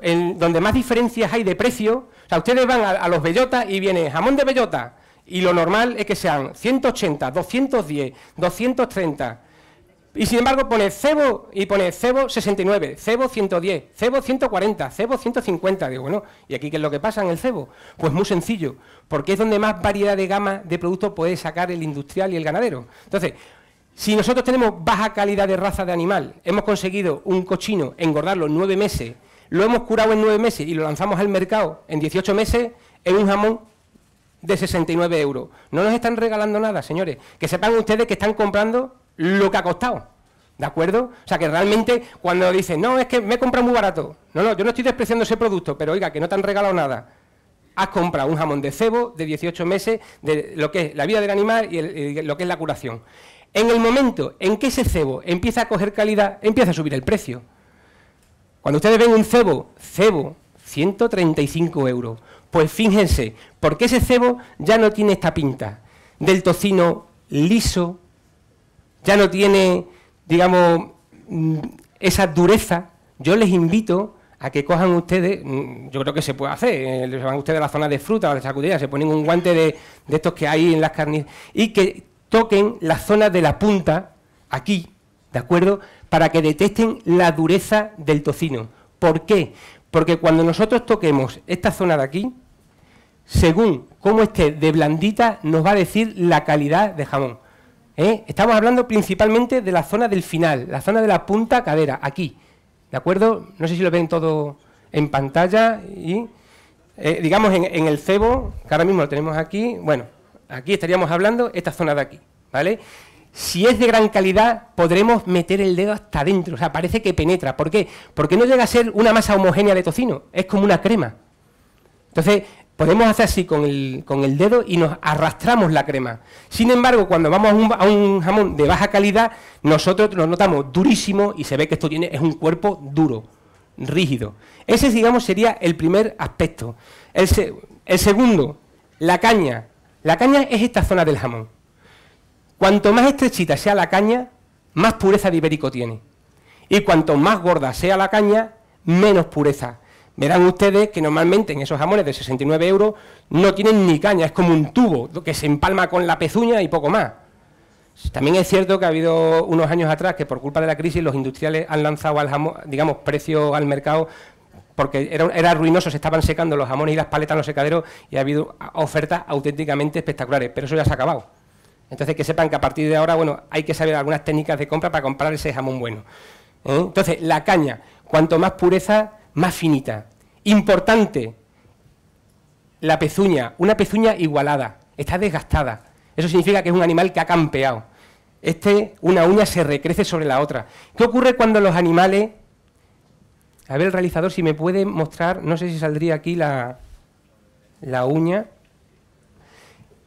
en donde más diferencias hay de precio, o sea, ustedes van a, a los bellotas y viene jamón de bellota, y lo normal es que sean 180, 210, 230. Y sin embargo pone cebo y pone cebo 69, cebo 110, cebo 140, cebo 150. Digo, bueno, ¿y aquí qué es lo que pasa en el cebo? Pues muy sencillo, porque es donde más variedad de gama de productos puede sacar el industrial y el ganadero. Entonces, si nosotros tenemos baja calidad de raza de animal, hemos conseguido un cochino engordarlo en nueve meses, lo hemos curado en nueve meses y lo lanzamos al mercado en 18 meses, es un jamón de 69 euros. No nos están regalando nada, señores. Que sepan ustedes que están comprando lo que ha costado. ¿De acuerdo? O sea, que realmente cuando dicen, no, es que me he comprado muy barato. No, no, yo no estoy despreciando ese producto, pero oiga, que no te han regalado nada. Has comprado un jamón de cebo de 18 meses, de lo que es la vida del animal y, lo que es la curación. En el momento en que ese cebo empieza a coger calidad, empieza a subir el precio. Cuando ustedes ven un cebo, cebo, 135 euros. Pues fíjense, porque ese cebo ya no tiene esta pinta del tocino liso, ya no tiene, digamos, mm, esa dureza. Yo les invito a que cojan ustedes, mm, yo creo que se puede hacer, eh, van ustedes a la zona de fruta o de sacudida, se ponen un guante de, estos que hay en las carnes, y que toquen la zona de la punta, aquí, ¿de acuerdo? Para que detecten la dureza del tocino. ¿Por qué? Porque cuando nosotros toquemos esta zona de aquí, según cómo esté de blandita, nos va a decir la calidad de jamón. ¿eh? Estamos hablando principalmente de la zona del final, la zona de la punta cadera, aquí. ¿De acuerdo? No sé si lo ven todo en pantalla. y eh, Digamos, en, el cebo, que ahora mismo lo tenemos aquí, bueno, aquí estaríamos hablando esta zona de aquí. ¿Vale? si es de gran calidad, podremos meter el dedo hasta adentro, O sea, parece que penetra. ¿Por qué? Porque no llega a ser una masa homogénea de tocino, es como una crema. Entonces, podemos hacer así con el, con el dedo y nos arrastramos la crema. Sin embargo, cuando vamos a un, jamón de baja calidad, nosotros nos notamos durísimo y se ve que esto tiene, es un cuerpo duro, rígido. Ese, digamos, sería el primer aspecto. el segundo, la caña. La caña es esta zona del jamón. Cuanto más estrechita sea la caña, más pureza de ibérico tiene. Y cuanto más gorda sea la caña, menos pureza. Verán ustedes que normalmente en esos jamones de 69 euros no tienen ni caña, es como un tubo que se empalma con la pezuña y poco más. También es cierto que ha habido unos años atrás que por culpa de la crisis los industriales han lanzado al digamos, precio al mercado porque era, era, ruinoso, se estaban secando los jamones y las paletas en los secaderos y ha habido ofertas auténticamente espectaculares, pero eso ya se ha acabado. Entonces, que sepan que a partir de ahora, bueno, hay que saber algunas técnicas de compra para comprar ese jamón bueno. ¿eh? Entonces, la caña, cuanto más pureza, más finita. Importante, la pezuña, una pezuña igualada, está desgastada. Eso significa que es un animal que ha campeado. Este, una uña se recrece sobre la otra. ¿Qué ocurre cuando los animales... A ver, el realizador, si me puede mostrar, no sé si saldría aquí la, la uña.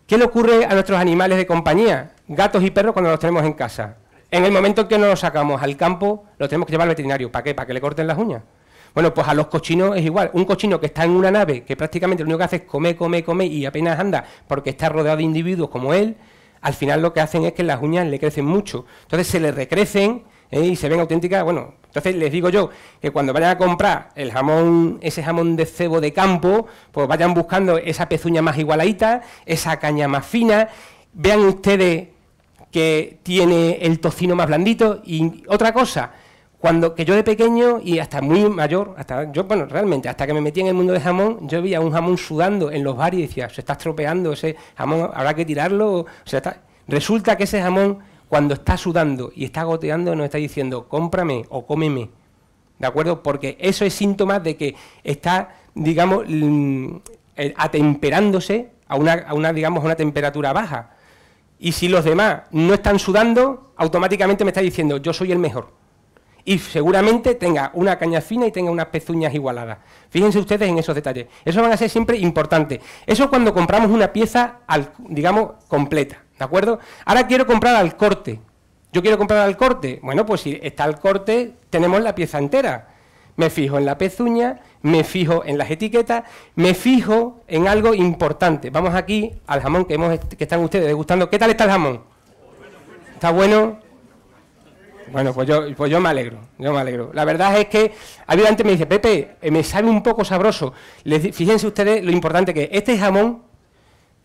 ¿Qué le ocurre a nuestros animales de compañía, gatos y perros, cuando los tenemos en casa? En el momento en que no los sacamos al campo, los tenemos que llevar al veterinario. ¿Para qué? Para que le corten las uñas. Bueno, pues a los cochinos es igual. Un cochino que está en una nave, que prácticamente lo único que hace es comer, comer, comer y apenas anda porque está rodeado de individuos como él, al final lo que hacen es que las uñas le crecen mucho. Entonces se le recrecen ¿eh? y se ven auténticas, bueno, entonces les digo yo que cuando vayan a comprar el jamón, ese jamón de cebo de campo, pues vayan buscando esa pezuña más igualadita, esa caña más fina, vean ustedes que tiene el tocino más blandito y otra cosa, cuando que yo de pequeño y hasta muy mayor, hasta yo, bueno, realmente, hasta que me metí en el mundo del jamón, yo veía un jamón sudando en los bares y decía, se está estropeando ese jamón, habrá que tirarlo, o sea, resulta que ese jamón cuando está sudando y está goteando, no está diciendo, cómprame o cómeme. ¿De acuerdo? Porque eso es síntoma de que está, digamos, mm, eh, atemperándose a una, digamos, una temperatura baja. Y si los demás no están sudando, automáticamente me está diciendo, yo soy el mejor. Y seguramente tenga una caña fina y tenga unas pezuñas igualadas. Fíjense ustedes en esos detalles. Eso van a ser siempre importantes. Eso cuando compramos una pieza, digamos, completa. ¿De acuerdo? Ahora quiero comprar al corte. Yo quiero comprar al corte. Bueno, pues si está al corte, tenemos la pieza entera. Me fijo en la pezuña, me fijo en las etiquetas, me fijo en algo importante. Vamos aquí al jamón que, hemos, que están ustedes degustando. ¿Qué tal está el jamón? ¿Está bueno? Bueno, pues yo, pues yo me alegro, yo me alegro. La verdad es que había antes me dice, Pepe, eh, me sabe un poco sabroso. fíjense ustedes lo importante que es. Este jamón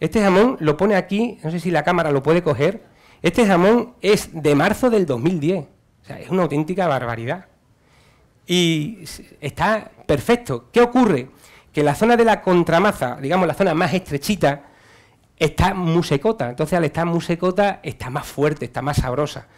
este jamón lo pone aquí, no sé si la cámara lo puede coger. Este jamón es de marzo del 2010. O sea, es una auténtica barbaridad. Y está perfecto. ¿Qué ocurre? Que la zona de la contramaza, digamos la zona más estrechita, está musecota. Entonces, al estar musecota está más fuerte, está más sabrosa.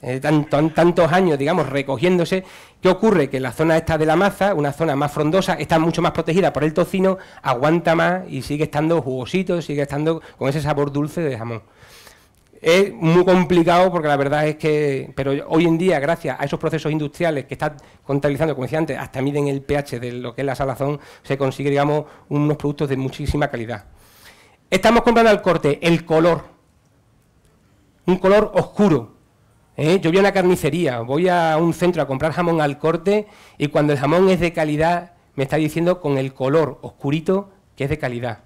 Eh, tantos años, digamos, recogiéndose, ¿qué ocurre? Que la zona esta de la maza, una zona más frondosa, está mucho más protegida por el tocino, aguanta más y sigue estando jugosito, sigue estando con ese sabor dulce de jamón. Es muy complicado porque la verdad es que, pero hoy en día, gracias a esos procesos industriales que están contabilizando, como decía antes, hasta miden el pH de lo que es la salazón, se consigue, digamos, unos productos de muchísima calidad. Estamos comprando al corte el color, un color oscuro, ¿Eh? Yo voy a una carnicería, voy a un centro a comprar jamón al corte y cuando el jamón es de calidad, me está diciendo con el color oscurito que es de calidad.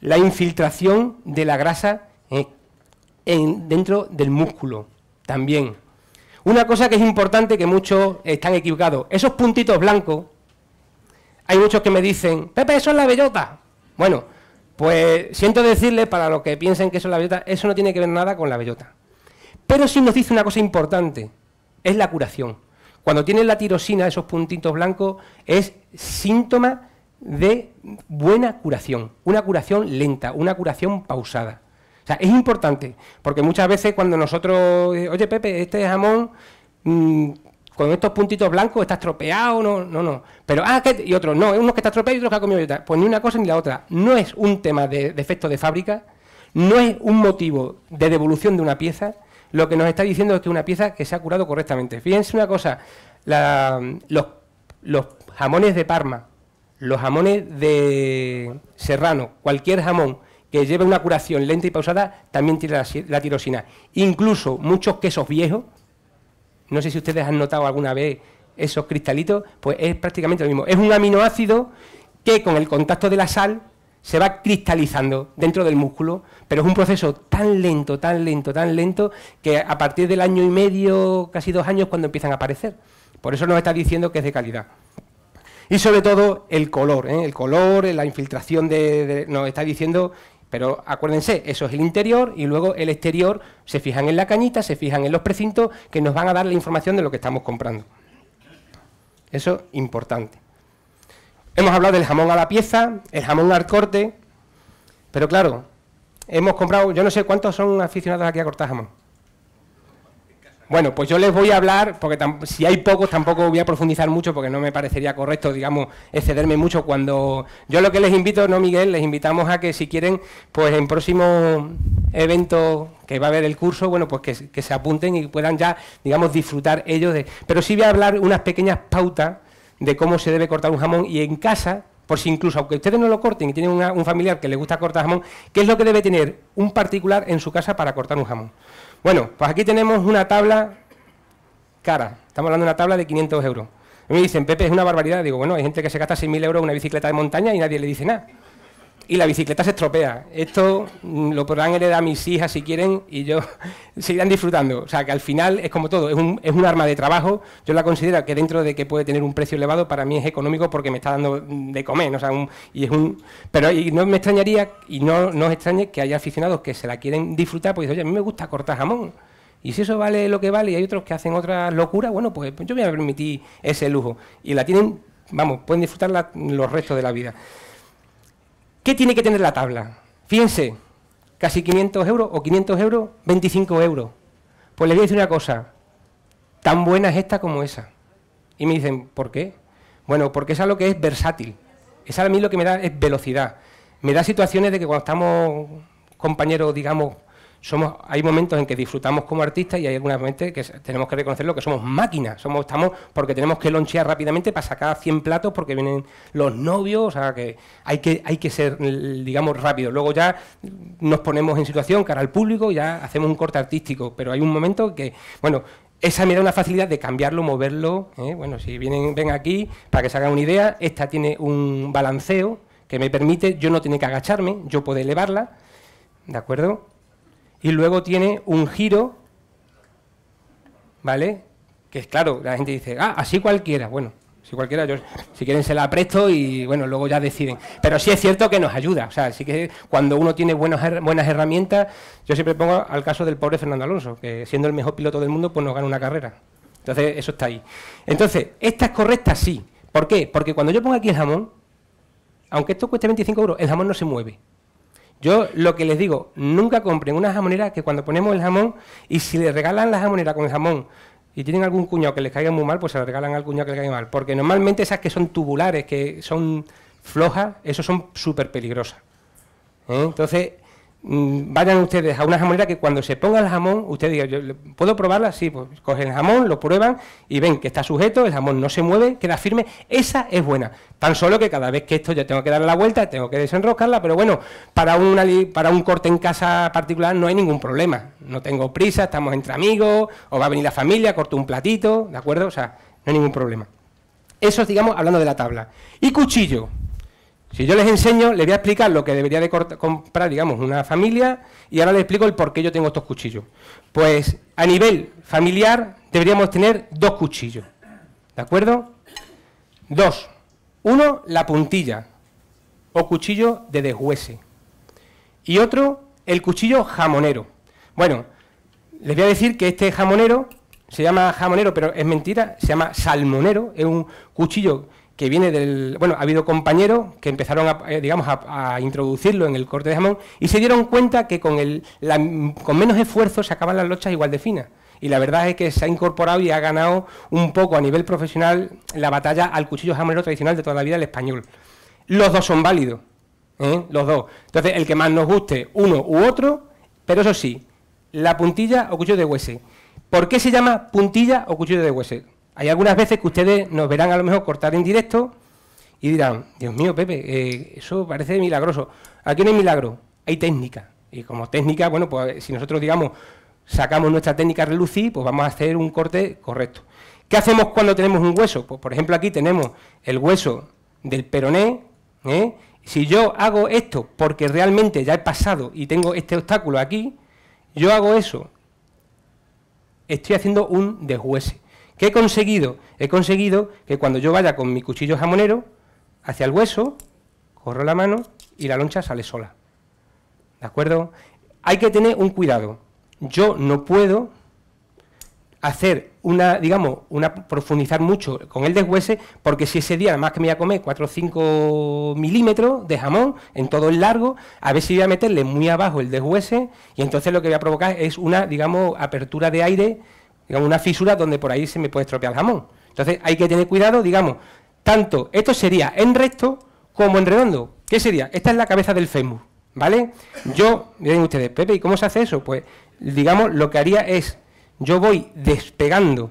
La infiltración de la grasa ¿eh? dentro del músculo también. Una cosa que es importante que muchos están equivocados, esos puntitos blancos, hay muchos que me dicen, Pepe, eso es la bellota. Bueno, pues siento decirles, para los que piensen que eso es la bellota, eso no tiene que ver nada con la bellota. Pero sí nos dice una cosa importante, es la curación. Cuando tienen la tirosina, esos puntitos blancos, es síntoma de buena curación, una curación lenta, una curación pausada. O sea, es importante, porque muchas veces cuando nosotros, eh, oye Pepe, este jamón mm, con estos puntitos blancos está estropeado, no, no, no. Pero, ah, ¿qué? y otro, no, es uno que está estropeado y otro que ha comido y Pues ni una cosa ni la otra. No es un tema de defecto de fábrica, no es un motivo de devolución de una pieza, lo que nos está diciendo es que una pieza que se ha curado correctamente. Fíjense una cosa, los, jamones de Parma, los jamones de Serrano, cualquier jamón que lleve una curación lenta y pausada también tiene la tirosina. Incluso muchos quesos viejos, no sé si ustedes han notado alguna vez esos cristalitos, pues es prácticamente lo mismo. Es un aminoácido que con el contacto de la sal se va cristalizando dentro del músculo, pero es un proceso tan lento, tan lento, tan lento, que a partir del año y medio, casi dos años, cuando empiezan a aparecer. Por eso nos está diciendo que es de calidad. Y sobre todo el color, ¿eh? el color, la infiltración de, nos está diciendo, pero acuérdense, eso es el interior y luego el exterior, se fijan en la cañita, se fijan en los precintos que nos van a dar la información de lo que estamos comprando. Eso es importante. Hemos hablado del jamón a la pieza, el jamón al corte, pero claro, hemos comprado, yo no sé cuántos son aficionados aquí a cortar jamón. Bueno, pues yo les voy a hablar, porque si hay pocos tampoco voy a profundizar mucho, porque no me parecería correcto, digamos, excederme mucho cuando... Yo lo que les invito, no Miguel, les invitamos a que si quieren, pues en próximo evento que va a haber el curso, bueno, pues que, se apunten y puedan ya, digamos, disfrutar ellos de... Pero sí voy a hablar unas pequeñas pautas de cómo se debe cortar un jamón y en casa, por si incluso, aunque ustedes no lo corten y tienen un familiar que le gusta cortar jamón, ¿qué es lo que debe tener un particular en su casa para cortar un jamón? Bueno, pues aquí tenemos una tabla cara, estamos hablando de una tabla de 500 euros. Y me dicen, Pepe, es una barbaridad. Digo, bueno, hay gente que se gasta 6.000 euros en una bicicleta de montaña y nadie le dice nada y la bicicleta se estropea. Esto mm, lo podrán heredar mis hijas si quieren y yo seguirán disfrutando. O sea, que al final es como todo, es un, arma de trabajo. Yo la considero que dentro de que puede tener un precio elevado, para mí es económico porque me está dando mm, de comer. O sea, un, y es un, pero no me extrañaría y no, os extrañe que haya aficionados que se la quieren disfrutar porque oye, a mí me gusta cortar jamón. Y si eso vale lo que vale y hay otros que hacen otra locura... bueno, pues, pues yo voy a permitir ese lujo. Y la tienen, vamos, pueden disfrutarla los restos de la vida. ¿Qué tiene que tener la tabla? Fíjense, casi 500 euros o 500 euros, 25 euros. Pues le voy a decir una cosa, tan buena es esta como esa. Y me dicen, ¿por qué? Bueno, porque esa es lo que es versátil. Esa a mí lo que me da es velocidad. Me da situaciones de que cuando estamos compañeros, digamos, somos, hay momentos en que disfrutamos como artistas y hay algunas momentos que tenemos que reconocerlo que somos máquinas, somos, estamos porque tenemos que lonchear rápidamente para sacar 100 platos porque vienen los novios, o sea que hay que, hay que ser, digamos, rápido. Luego ya nos ponemos en situación cara al público, ya hacemos un corte artístico, pero hay un momento que, bueno, esa me da una facilidad de cambiarlo, moverlo. ¿eh? Bueno, si vienen, ven aquí para que se hagan una idea, esta tiene un balanceo que me permite yo no tiene que agacharme, yo puedo elevarla, ¿de acuerdo? y luego tiene un giro, ¿vale? Que es claro, la gente dice, ah, así cualquiera. Bueno, si cualquiera, yo, si quieren se la presto y bueno, luego ya deciden. Pero sí es cierto que nos ayuda, o sea, sí que cuando uno tiene buenas herramientas, yo siempre pongo al caso del pobre Fernando Alonso, que siendo el mejor piloto del mundo, pues nos gana una carrera. Entonces, eso está ahí. Entonces, esta es correcta, sí. ¿Por qué? Porque cuando yo pongo aquí el jamón, aunque esto cueste 25 euros, el jamón no se mueve. Yo lo que les digo, nunca compren una jamonera que cuando ponemos el jamón y si les regalan la jamonera con el jamón y tienen algún cuñado que les caiga muy mal, pues se la regalan al cuñado que le caiga mal. Porque normalmente esas que son tubulares, que son flojas, eso son súper peligrosas. ¿eh? Entonces, Mm, vayan ustedes a una jamonera que cuando se ponga el jamón, ustedes digan, ¿puedo probarla? Sí, pues cogen el jamón, lo prueban y ven que está sujeto, el jamón no se mueve, queda firme. Esa es buena. Tan solo que cada vez que esto yo tengo que darle la vuelta, tengo que desenroscarla, pero bueno, para, una, para un corte en casa particular no hay ningún problema. No tengo prisa, estamos entre amigos, o va a venir la familia, corto un platito, ¿de acuerdo? O sea, no hay ningún problema. Eso digamos, hablando de la tabla. Y cuchillo. Si yo les enseño, les voy a explicar lo que debería de comprar, digamos, una familia y ahora les explico el por qué yo tengo estos cuchillos. Pues a nivel familiar deberíamos tener dos cuchillos, ¿de acuerdo? Dos. Uno, la puntilla o cuchillo de deshuese. Y otro, el cuchillo jamonero. Bueno, les voy a decir que este jamonero se llama jamonero, pero es mentira, se llama salmonero, es un cuchillo que viene del... Bueno, ha habido compañeros que empezaron, a, eh, digamos, a, introducirlo en el corte de jamón y se dieron cuenta que con, el, con menos esfuerzo se acaban las lochas igual de finas. Y la verdad es que se ha incorporado y ha ganado un poco a nivel profesional la batalla al cuchillo jamonero tradicional de toda la vida, el español. Los dos son válidos, ¿eh? los dos. Entonces, el que más nos guste, uno u otro, pero eso sí, la puntilla o cuchillo de hueso. ¿Por qué se llama puntilla o cuchillo de hueso? Hay algunas veces que ustedes nos verán a lo mejor cortar en directo y dirán, Dios mío, Pepe, eh, eso parece milagroso. Aquí no hay milagro, hay técnica. Y como técnica, bueno, pues si nosotros, digamos, sacamos nuestra técnica a relucir, pues vamos a hacer un corte correcto. ¿Qué hacemos cuando tenemos un hueso? Pues, por ejemplo, aquí tenemos el hueso del peroné. ¿eh? Si yo hago esto porque realmente ya he pasado y tengo este obstáculo aquí, yo hago eso, estoy haciendo un deshuese. ¿Qué he conseguido? He conseguido que cuando yo vaya con mi cuchillo jamonero hacia el hueso, corro la mano y la loncha sale sola. ¿De acuerdo? Hay que tener un cuidado. Yo no puedo hacer una, digamos, una profundizar mucho con el deshuese, porque si ese día además que me voy a comer 4 o 5 milímetros de jamón en todo el largo, a ver si voy a meterle muy abajo el deshuese y entonces lo que voy a provocar es una, digamos, apertura de aire digamos, una fisura donde por ahí se me puede estropear el jamón. Entonces hay que tener cuidado, digamos, tanto esto sería en recto como en redondo. ¿Qué sería? Esta es la cabeza del fémur, ¿vale? Yo, miren ustedes, Pepe, ¿y cómo se hace eso? Pues, digamos, lo que haría es, yo voy despegando.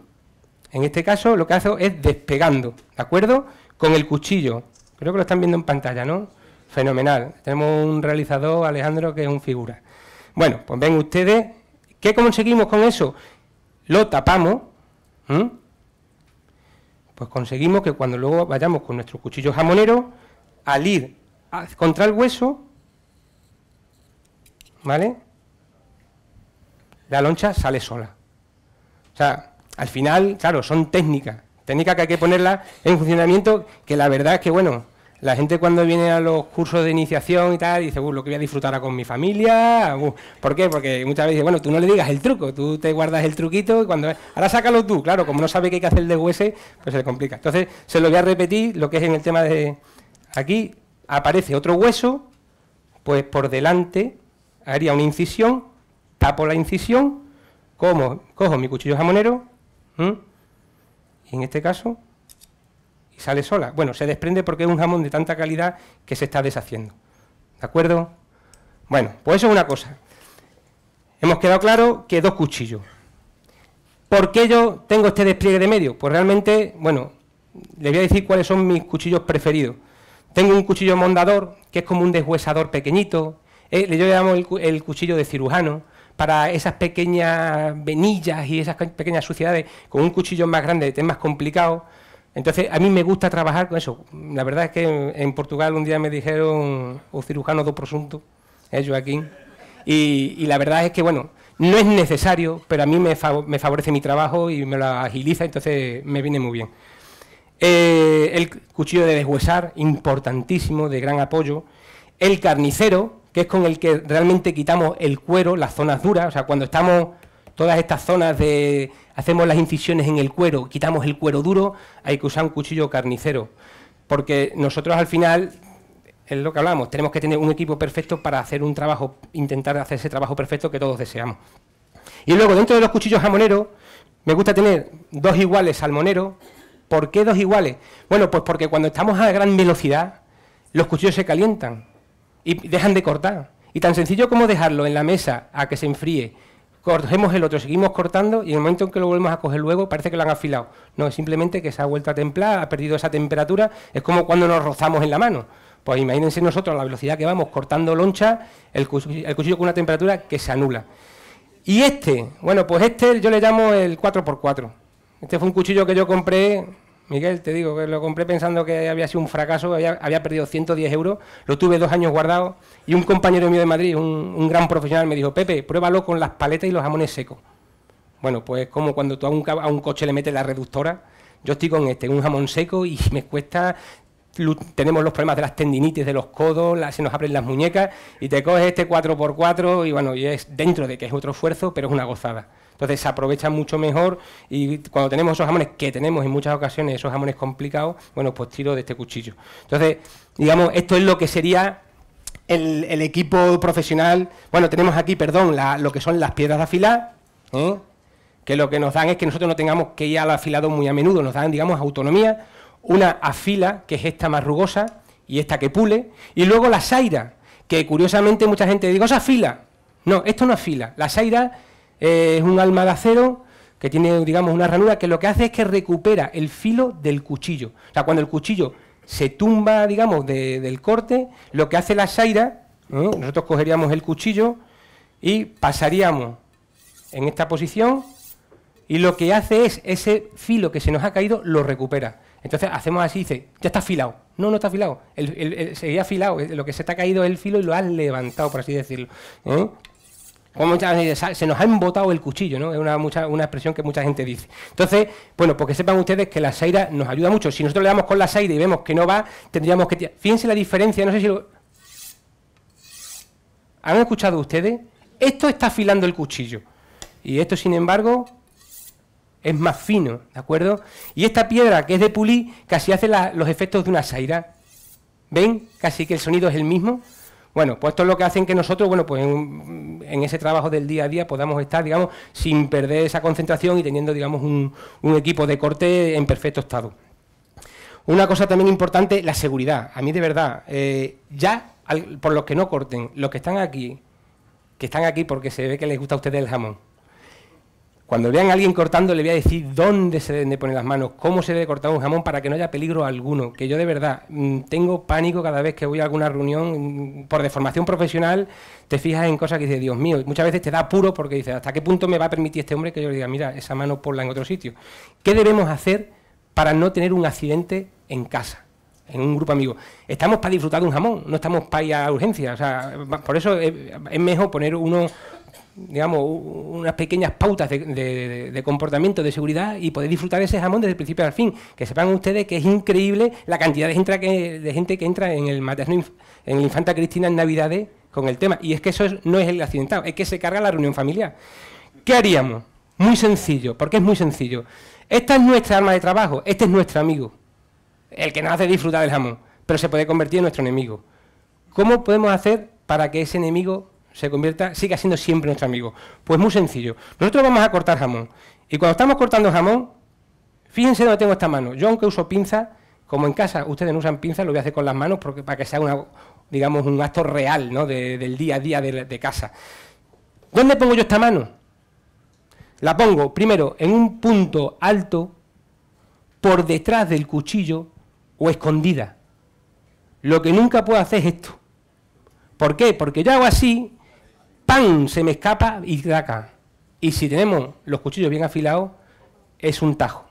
En este caso, lo que hago es despegando, ¿de acuerdo? Con el cuchillo. Creo que lo están viendo en pantalla, ¿no? Fenomenal. Tenemos un realizador, Alejandro, que es un figura. Bueno, pues ven ustedes, ¿qué conseguimos con eso? lo tapamos, pues conseguimos que cuando luego vayamos con nuestro cuchillo jamonero, al ir contra el hueso, ¿vale? La loncha sale sola. O sea, al final, claro, son técnicas, técnicas que hay que ponerlas en funcionamiento, que la verdad es que, bueno, la gente cuando viene a los cursos de iniciación y tal, dice, bueno uh, lo que voy a disfrutar con mi familia. Uh". ¿Por qué? Porque muchas veces, bueno, tú no le digas el truco, tú te guardas el truquito y cuando... Ahora sácalo tú, claro, como no sabe qué hay que hacer de hueso, pues se le complica. Entonces, se lo voy a repetir, lo que es en el tema de... Aquí aparece otro hueso, pues por delante haría una incisión, tapo la incisión, como, cojo mi cuchillo jamonero, y en este caso y sale sola. Bueno, se desprende porque es un jamón de tanta calidad que se está deshaciendo. ¿De acuerdo? Bueno, pues eso es una cosa. Hemos quedado claro que dos cuchillos. ¿Por qué yo tengo este despliegue de medio?... Pues realmente, bueno, le voy a decir cuáles son mis cuchillos preferidos. Tengo un cuchillo mondador, que es como un deshuesador pequeñito, ¿eh? yo le llamo el, el, cuchillo de cirujano, para esas pequeñas venillas y esas pequeñas suciedades, con un cuchillo más grande, es más complicado. Entonces, a mí me gusta trabajar con eso. La verdad es que en, Portugal un día me dijeron, un cirujano do prosunto, eh, Joaquín, y, la verdad es que, bueno, no es necesario, pero a mí me, favorece mi trabajo y me lo agiliza, entonces me viene muy bien. Eh, el cuchillo de deshuesar, importantísimo, de gran apoyo. El carnicero, que es con el que realmente quitamos el cuero, las zonas duras, o sea, cuando estamos todas estas zonas de hacemos las incisiones en el cuero, quitamos el cuero duro, hay que usar un cuchillo carnicero. Porque nosotros al final, es lo que hablamos, tenemos que tener un equipo perfecto para hacer un trabajo, intentar hacer ese trabajo perfecto que todos deseamos. Y luego, dentro de los cuchillos jamoneros, me gusta tener dos iguales salmoneros. ¿Por qué dos iguales? Bueno, pues porque cuando estamos a gran velocidad, los cuchillos se calientan y dejan de cortar. Y tan sencillo como dejarlo en la mesa a que se enfríe cogemos el otro, seguimos cortando y en el momento en que lo volvemos a coger luego parece que lo han afilado. No, es simplemente que se ha vuelto a templar, ha perdido esa temperatura, es como cuando nos rozamos en la mano. Pues imagínense nosotros la velocidad que vamos cortando loncha, el el cuchillo con una temperatura que se anula. Y este, bueno, pues este yo le llamo el 4x4. Este fue un cuchillo que yo compré Miguel, te digo que lo compré pensando que había sido un fracaso, había, perdido 110 euros, lo tuve dos años guardado y un compañero mío de Madrid, un, gran profesional, me dijo, Pepe, pruébalo con las paletas y los jamones secos. Bueno, pues como cuando tú a un, coche le metes la reductora, yo estoy con este, un jamón seco y me cuesta tenemos los problemas de las tendinitis de los codos, se nos abren las muñecas y te coges este 4x4 y bueno, y es dentro de que es otro esfuerzo, pero es una gozada. Entonces se aprovecha mucho mejor y cuando tenemos esos jamones, que tenemos en muchas ocasiones esos jamones complicados, bueno, pues tiro de este cuchillo. Entonces, digamos, esto es lo que sería el, equipo profesional. Bueno, tenemos aquí, perdón, la, lo que son las piedras de afilar, ¿eh? que lo que nos dan es que nosotros no tengamos que ir al afilado muy a menudo, nos dan, digamos, autonomía, una afila, que es esta más rugosa y esta que pule, y luego la saira, que curiosamente mucha gente dice, esa afila. No, esto no afila. La saira es un alma de acero que tiene, digamos, una ranura que lo que hace es que recupera el filo del cuchillo. O sea, cuando el cuchillo se tumba, digamos, del corte, lo que hace la saira, ¿eh? nosotros cogeríamos el cuchillo y pasaríamos en esta posición y lo que hace es ese filo que se nos ha caído lo recupera. Entonces hacemos así, dice, ya está afilado. No, no está afilado. se el, afilado. Lo que se te ha caído es el filo y lo has levantado, por así decirlo. ¿eh? se nos ha embotado el cuchillo, ¿no? Es una, mucha, una expresión que mucha gente dice. Entonces, bueno, porque sepan ustedes que la saira nos ayuda mucho. Si nosotros le damos con la saira y vemos que no va, tendríamos que... Fíjense la diferencia, no sé si lo... ¿Han escuchado ustedes? Esto está afilando el cuchillo. Y esto, sin embargo, es más fino, ¿de acuerdo? Y esta piedra, que es de pulí, casi hace los efectos de una saira. ¿Ven? Casi que el sonido es el mismo. Bueno, pues esto es lo que hacen que nosotros, bueno, pues en, ese trabajo del día a día podamos estar, digamos, sin perder esa concentración y teniendo, digamos, un, equipo de corte en perfecto estado. Una cosa también importante, la seguridad. A mí de verdad, eh, ya por los que no corten, los que están aquí, que están aquí porque se ve que les gusta a ustedes el jamón cuando vean a alguien cortando, le voy a decir dónde se deben de poner las manos, cómo se debe cortar un jamón para que no haya peligro alguno. Que yo de verdad mm, tengo pánico cada vez que voy a alguna reunión mm, por deformación profesional, te fijas en cosas que dices, Dios mío, muchas veces te da apuro porque dices, ¿hasta qué punto me va a permitir este hombre que yo le diga, mira, esa mano ponla en otro sitio? ¿Qué debemos hacer para no tener un accidente en casa? en un grupo amigo. Estamos para disfrutar de un jamón, no estamos para ir a urgencias. O sea, por eso es mejor poner uno, digamos, unas pequeñas pautas de, comportamiento, de seguridad y poder disfrutar ese jamón desde el principio al fin. Que sepan ustedes que es increíble la cantidad de gente que, de gente que entra en el materno, en el Infanta Cristina en Navidades con el tema. Y es que eso no es el accidentado, es que se carga la reunión familiar. ¿Qué haríamos? Muy sencillo, porque es muy sencillo. Esta es nuestra arma de trabajo, este es nuestro amigo, el que nos hace disfrutar del jamón, pero se puede convertir en nuestro enemigo. ¿Cómo podemos hacer para que ese enemigo se convierta, siga siendo siempre nuestro amigo. Pues muy sencillo. Nosotros vamos a cortar jamón. Y cuando estamos cortando jamón, fíjense dónde tengo esta mano. Yo aunque uso pinza, como en casa ustedes no usan pinza, lo voy a hacer con las manos porque, para que sea una, digamos, un acto real ¿no? del día a día de, de casa. ¿Dónde pongo yo esta mano? La pongo primero en un punto alto, por detrás del cuchillo o escondida. Lo que nunca puedo hacer es esto. ¿Por qué? Porque yo hago así ¡pam! Se me escapa y acá. Y si tenemos los cuchillos bien afilados, es un tajo.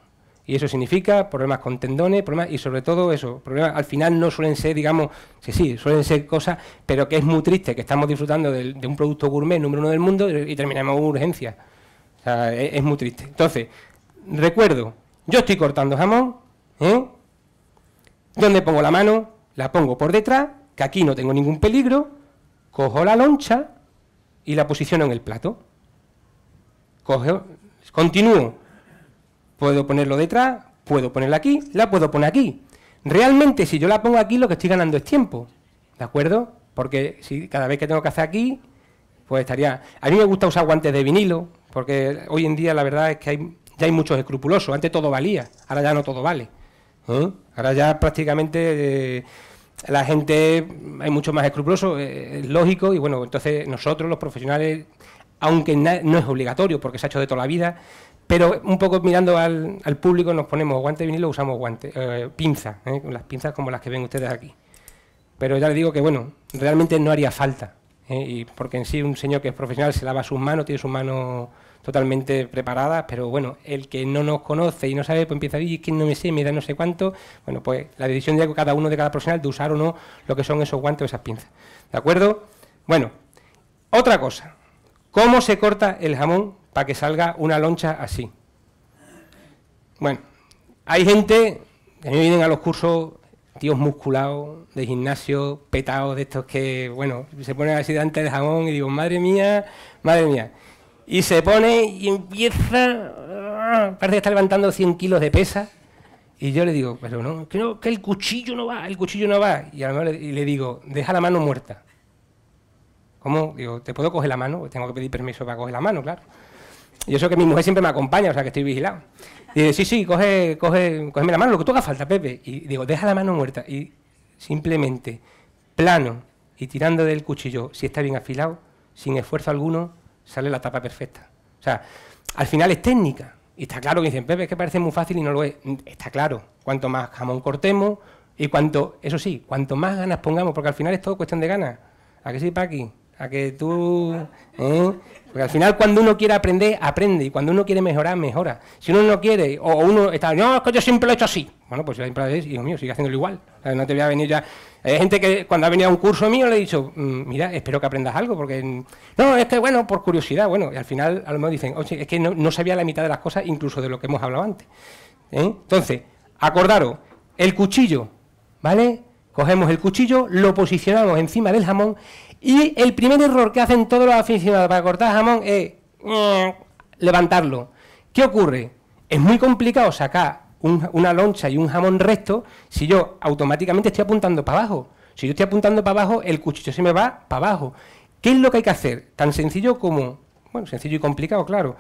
Y eso significa problemas con tendones, problemas, y sobre todo eso, problemas al final no suelen ser, digamos, sí, sí, suelen ser cosas, pero que es muy triste que estamos disfrutando de, un producto gourmet número uno del mundo y, terminamos en urgencia. O sea, es, es, muy triste. Entonces, recuerdo, yo estoy cortando jamón, ¿eh? ¿Dónde pongo la mano? La pongo por detrás, que aquí no tengo ningún peligro, cojo la loncha, y la posiciono en el plato. coge continúo. Puedo ponerlo detrás, puedo ponerla aquí, la puedo poner aquí. Realmente, si yo la pongo aquí, lo que estoy ganando es tiempo. ¿De acuerdo? Porque si cada vez que tengo que hacer aquí, pues estaría... A mí me gusta usar guantes de vinilo, porque hoy en día la verdad es que hay, ya hay muchos escrupulosos. Antes todo valía, ahora ya no todo vale. ¿eh? Ahora ya prácticamente... Eh, la gente es mucho más escrupuloso, eh, es lógico, y bueno, entonces nosotros los profesionales, aunque no es obligatorio porque se ha hecho de toda la vida, pero un poco mirando al, público nos ponemos guante vinilo, usamos guante, eh, pinza, eh, las pinzas como las que ven ustedes aquí. Pero ya les digo que bueno, realmente no haría falta, y porque en sí un señor que es profesional se lava sus manos, tiene sus manos totalmente preparadas, pero bueno, el que no nos conoce y no sabe, pues empieza a decir, que no me sé, me da no sé cuánto, bueno, pues la decisión de cada uno, de cada profesional, de usar o no lo que son esos guantes o esas pinzas. ¿De acuerdo? Bueno, otra cosa, ¿cómo se corta el jamón para que salga una loncha así? Bueno, hay gente, que me vienen a los cursos tíos musculados, de gimnasio, petados, de estos que, bueno, se ponen así delante del jamón y digo, madre mía, madre mía y se pone y empieza, parece que está levantando 100 kilos de pesa. Y yo le digo, pero no, que, que el cuchillo no va, el cuchillo no va. Y, le, digo, deja la mano muerta. ¿Cómo? Digo, ¿te puedo coger la mano? tengo que pedir permiso para coger la mano, claro. Y eso que mi mujer siempre me acompaña, o sea que estoy vigilado. Y dice, sí, sí, coge, coge, cógeme la mano, lo que toca falta, Pepe. Y digo, deja la mano muerta. Y simplemente, plano y tirando del cuchillo, si está bien afilado, sin esfuerzo alguno, sale la tapa perfecta. O sea, al final es técnica. Y está claro que dicen, Pepe, es que parece muy fácil y no lo es. Mm, está claro. Cuanto más jamón cortemos y cuanto, eso sí, cuanto más ganas pongamos, porque al final es todo cuestión de ganas. ¿A qué sí, Paqui? ¿A que tú...? ¿Eh? Porque al final cuando uno quiere aprender, aprende. Y cuando uno quiere mejorar, mejora. Si uno no quiere, o uno está, no, es que yo siempre lo he hecho así. Bueno, pues siempre lo he hijo mío, sigue haciéndolo igual. no te voy a venir ya. Hay gente que cuando ha venido a un curso mío le he dicho, mm, mira, espero que aprendas algo, porque mm, no, es que bueno, por curiosidad, bueno, y al final a lo mejor dicen, oye, es que no, sabía la mitad de las cosas, incluso de lo que hemos hablado antes. ¿eh? Entonces, acordaros, el cuchillo, ¿vale? Cogemos el cuchillo, lo posicionamos encima del jamón y el primer error que hacen todos los aficionados para cortar jamón es eh, levantarlo. ¿Qué ocurre? Es muy complicado sacar una loncha y un jamón recto si yo automáticamente estoy apuntando para abajo. Si yo estoy apuntando para abajo, el cuchillo se me va para abajo. ¿Qué es lo que hay que hacer? Tan sencillo como, bueno, sencillo y complicado, claro.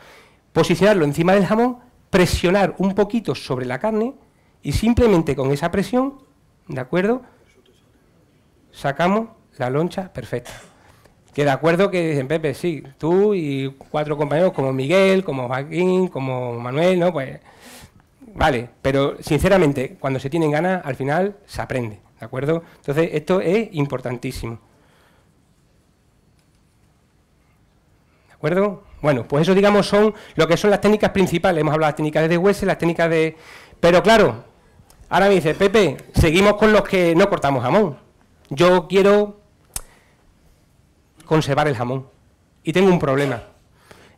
Posicionarlo encima del jamón, presionar un poquito sobre la carne y simplemente con esa presión, ¿de acuerdo? Sacamos la loncha, perfecta Que de acuerdo que dicen, Pepe, sí, tú y cuatro compañeros como Miguel, como Joaquín, como Manuel, ¿no? Pues vale, pero sinceramente, cuando se tienen ganas, al final se aprende, ¿de acuerdo? Entonces, esto es importantísimo. ¿De acuerdo? Bueno, pues eso, digamos, son lo que son las técnicas principales. Hemos hablado de las técnicas de hueso, las técnicas de... Pero claro, ahora me dice, Pepe, seguimos con los que no cortamos jamón. Yo quiero conservar el jamón. Y tengo un problema.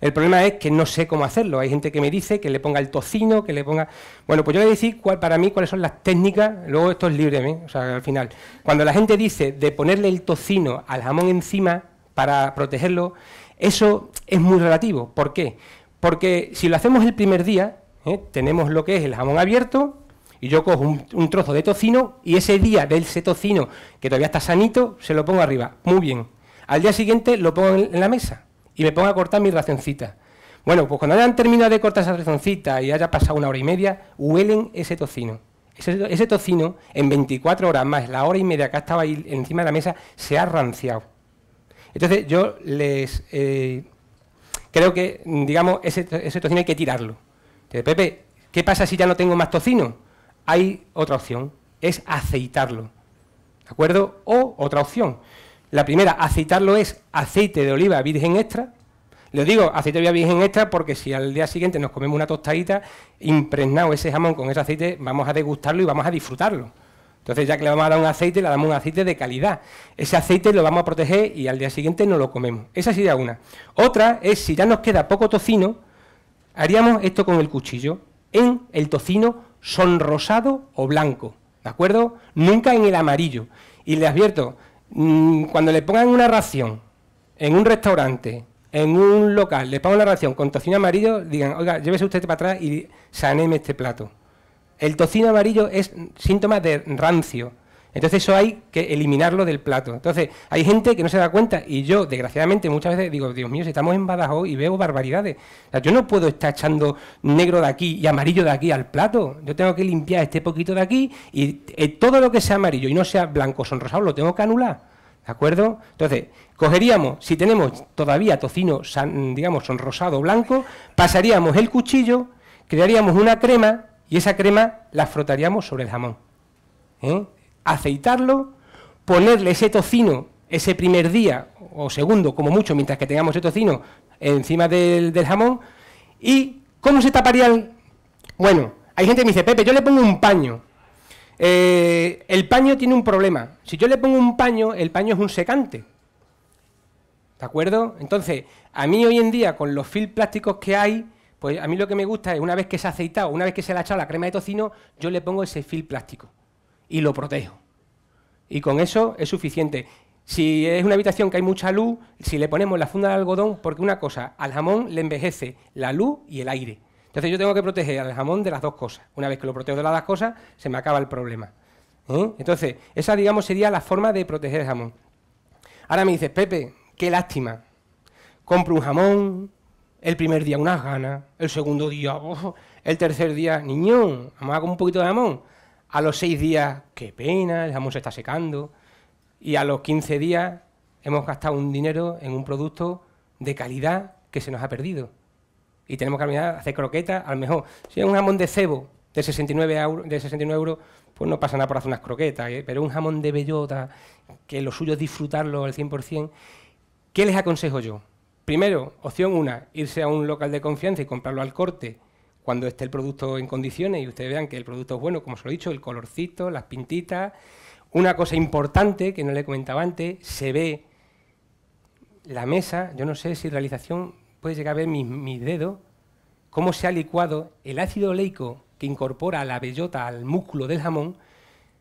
El problema es que no sé cómo hacerlo. Hay gente que me dice que le ponga el tocino, que le ponga... Bueno, pues yo le voy a decir cuál, para mí cuáles son las técnicas, luego esto es libre, ¿eh? o sea, al final. Cuando la gente dice de ponerle el tocino al jamón encima para protegerlo, eso es muy relativo. ¿Por qué? Porque si lo hacemos el primer día, ¿eh? tenemos lo que es el jamón abierto, y yo cojo un, un trozo de tocino y ese día de ese tocino que todavía está sanito, se lo pongo arriba. Muy bien, al día siguiente lo pongo en la mesa y me pongo a cortar mi racioncita. Bueno, pues cuando hayan terminado de cortar esa racioncita y haya pasado una hora y media, huelen ese tocino. Ese, tocino, en 24 horas más, la hora y media que estaba ahí encima de la mesa, se ha ranciado. Entonces yo les... Eh, creo que, digamos, ese, ese tocino hay que tirarlo. Entonces, Pepe, ¿qué pasa si ya no tengo más tocino? Hay otra opción, es aceitarlo. ¿De acuerdo? O otra opción. La primera, aceitarlo es aceite de oliva virgen extra. Le digo, aceite de oliva virgen extra porque si al día siguiente nos comemos una tostadita, impregnado ese jamón con ese aceite, vamos a degustarlo y vamos a disfrutarlo. Entonces, ya que le vamos a dar un aceite, le damos un aceite de calidad. Ese aceite lo vamos a proteger y al día siguiente no lo comemos. Esa sería una. Otra es, si ya nos queda poco tocino, haríamos esto con el cuchillo, en el tocino sonrosado o blanco, ¿de acuerdo? Nunca en el amarillo. Y le advierto, Mm, cuando le pongan una ración en un restaurante, en un local, le pongan una ración con tocino amarillo, digan, oiga, llévese usted para atrás y saneme este plato. El tocino amarillo es síntoma de rancio, entonces eso hay que eliminarlo del plato. Entonces hay gente que no se da cuenta y yo, desgraciadamente, muchas veces digo, Dios mío, si estamos en Badajoz y veo barbaridades. yo no puedo estar echando negro de aquí y amarillo de aquí al plato. Yo tengo que limpiar este poquito de aquí y eh, todo lo que sea amarillo y no sea blanco sonrosado lo tengo que anular. ¿De acuerdo? Entonces, cogeríamos, si tenemos todavía tocino, digamos, digamos, sonrosado blanco, pasaríamos el cuchillo, crearíamos una crema y esa crema la frotaríamos sobre el jamón. ¿Eh? aceitarlo, ponerle ese tocino ese primer día o segundo, como mucho, mientras que tengamos ese tocino encima del, jamón. ¿Y cómo se taparía el...? Bueno, hay gente que me dice, Pepe, yo le pongo un paño. Eh, el paño tiene un problema. Si yo le pongo un paño, el paño es un secante. ¿De acuerdo? Entonces, a mí hoy en día, con los fil plásticos que hay, pues a mí lo que me gusta es, una vez que se ha aceitado, una vez que se le ha echado la crema de tocino, yo le pongo ese fil plástico y lo protejo. Y con eso es suficiente. Si es una habitación que hay mucha luz, si le ponemos la funda de algodón, porque una cosa, al jamón le envejece la luz y el aire. Entonces yo tengo que proteger al jamón de las dos cosas. Una vez que lo protejo de las dos cosas, se me acaba el problema. ¿eh? Entonces, esa, digamos, sería la forma de proteger el jamón. Ahora me dices, Pepe, qué lástima. Compro un jamón, el primer día unas ganas, el segundo día, oh, el tercer día, niñón, vamos a un poquito de jamón. A los seis días, qué pena, el jamón se está secando. Y a los 15 días hemos gastado un dinero en un producto de calidad que se nos ha perdido. Y tenemos que a hacer croquetas, a lo mejor. Si es un jamón de cebo de 69, euros, de 69 euros, pues no pasa nada por hacer unas croquetas. ¿eh? Pero un jamón de bellota, que lo suyo es disfrutarlo al 100%. ¿Qué les aconsejo yo? Primero, opción una, irse a un local de confianza y comprarlo al corte cuando esté el producto en condiciones y ustedes vean que el producto es bueno, como os lo he dicho, el colorcito, las pintitas. Una cosa importante que no le comentaba antes, se ve la mesa, yo no sé si realización puede llegar a ver mis, dedos, cómo se ha licuado el ácido oleico que incorpora la bellota al músculo del jamón,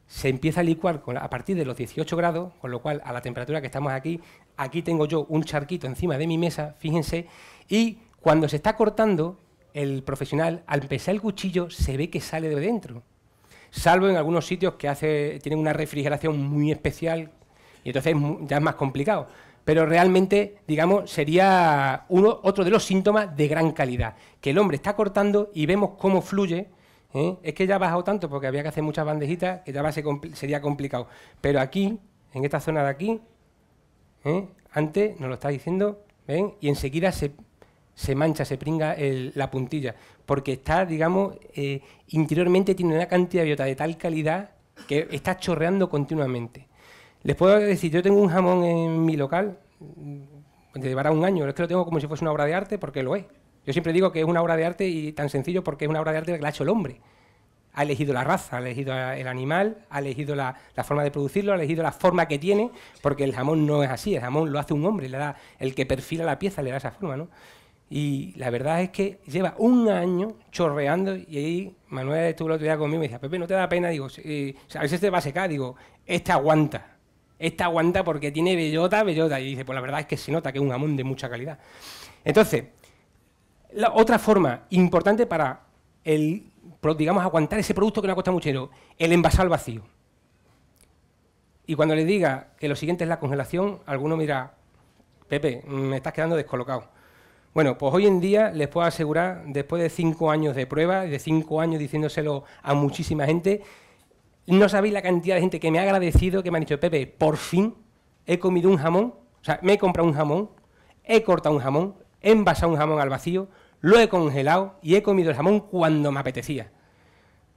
se empieza a licuar a partir de los 18 grados, con lo cual a la temperatura que estamos aquí, aquí tengo yo un charquito encima de mi mesa, fíjense, y cuando se está cortando, el profesional, al pesar el cuchillo, se ve que sale de dentro. Salvo en algunos sitios que hace, tienen una refrigeración muy especial y entonces ya es más complicado. Pero realmente, digamos, sería uno, otro de los síntomas de gran calidad. Que el hombre está cortando y vemos cómo fluye. ¿eh? Es que ya ha bajado tanto porque había que hacer muchas bandejitas que ya sería complicado. Pero aquí, en esta zona de aquí, ¿eh? antes nos lo está diciendo, ¿ven? Y enseguida se se mancha, se pringa la puntilla, porque está, digamos, eh, interiormente tiene una cantidad de biota de tal calidad que está chorreando continuamente. Les puedo decir, yo tengo un jamón en mi local, llevará mm, un año, es que lo tengo como si fuese una obra de arte porque lo es. Yo siempre digo que es una obra de arte y tan sencillo porque es una obra de arte que la ha hecho el hombre. Ha elegido la raza, ha elegido el animal, ha elegido la, la forma de producirlo, ha elegido la forma que tiene, porque el jamón no es así, el jamón lo hace un hombre, le da, el que perfila la pieza le da esa forma, ¿no? Y la verdad es que lleva un año chorreando y ahí Manuel estuvo la otro día conmigo y me decía, Pepe, ¿no te da pena? Digo, eh, a veces te va a secar, digo, esta aguanta, esta aguanta porque tiene bellota, bellota. Y dice, pues la verdad es que se nota que es un jamón de mucha calidad. Entonces, la otra forma importante para el, digamos, aguantar ese producto que no cuesta mucho el envasado al vacío. Y cuando le diga que lo siguiente es la congelación, alguno dirá Pepe, me estás quedando descolocado. Bueno, pues hoy en día les puedo asegurar, después de cinco años de prueba, de cinco años diciéndoselo a muchísima gente, no sabéis la cantidad de gente que me ha agradecido, que me ha dicho, Pepe, por fin he comido un jamón, o sea, me he comprado un jamón, he cortado un jamón, he envasado un jamón al vacío, lo he congelado y he comido el jamón cuando me apetecía.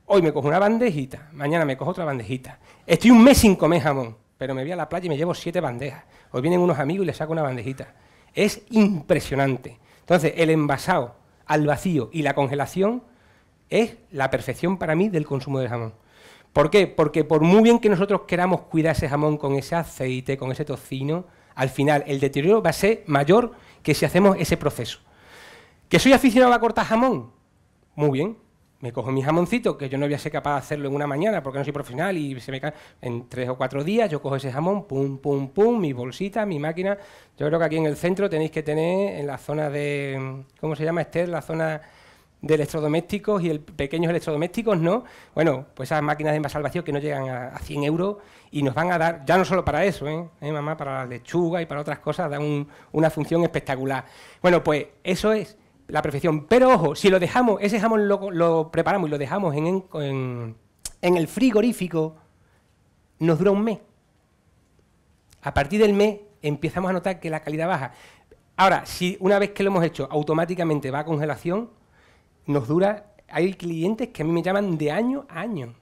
Hoy me cojo una bandejita, mañana me cojo otra bandejita. Estoy un mes sin comer jamón, pero me voy a la playa y me llevo siete bandejas. Hoy vienen unos amigos y les saco una bandejita. Es impresionante. Entonces, el envasado al vacío y la congelación es la perfección para mí del consumo de jamón. ¿Por qué? Porque por muy bien que nosotros queramos cuidar ese jamón con ese aceite, con ese tocino, al final el deterioro va a ser mayor que si hacemos ese proceso. ¿Que soy aficionado a cortar jamón? Muy bien, me cojo mi jamoncito, que yo no voy a ser capaz de hacerlo en una mañana porque no soy profesional y se me cae en tres o cuatro días, yo cojo ese jamón, pum, pum, pum, mi bolsita, mi máquina. Yo creo que aquí en el centro tenéis que tener en la zona de, ¿cómo se llama, Esther? La zona de electrodomésticos y el, pequeños electrodomésticos, ¿no? Bueno, pues esas máquinas de envasar vacío que no llegan a, 100 euros y nos van a dar, ya no solo para eso, ¿eh? ¿Eh mamá? Para la lechuga y para otras cosas, dan una función espectacular. Bueno, pues eso es la perfección. Pero ojo, si lo dejamos, ese jamón lo, preparamos y lo dejamos en, en, el frigorífico, nos dura un mes. A partir del mes empezamos a notar que la calidad baja. Ahora, si una vez que lo hemos hecho, automáticamente va a congelación, nos dura. Hay clientes que a mí me llaman de año a año.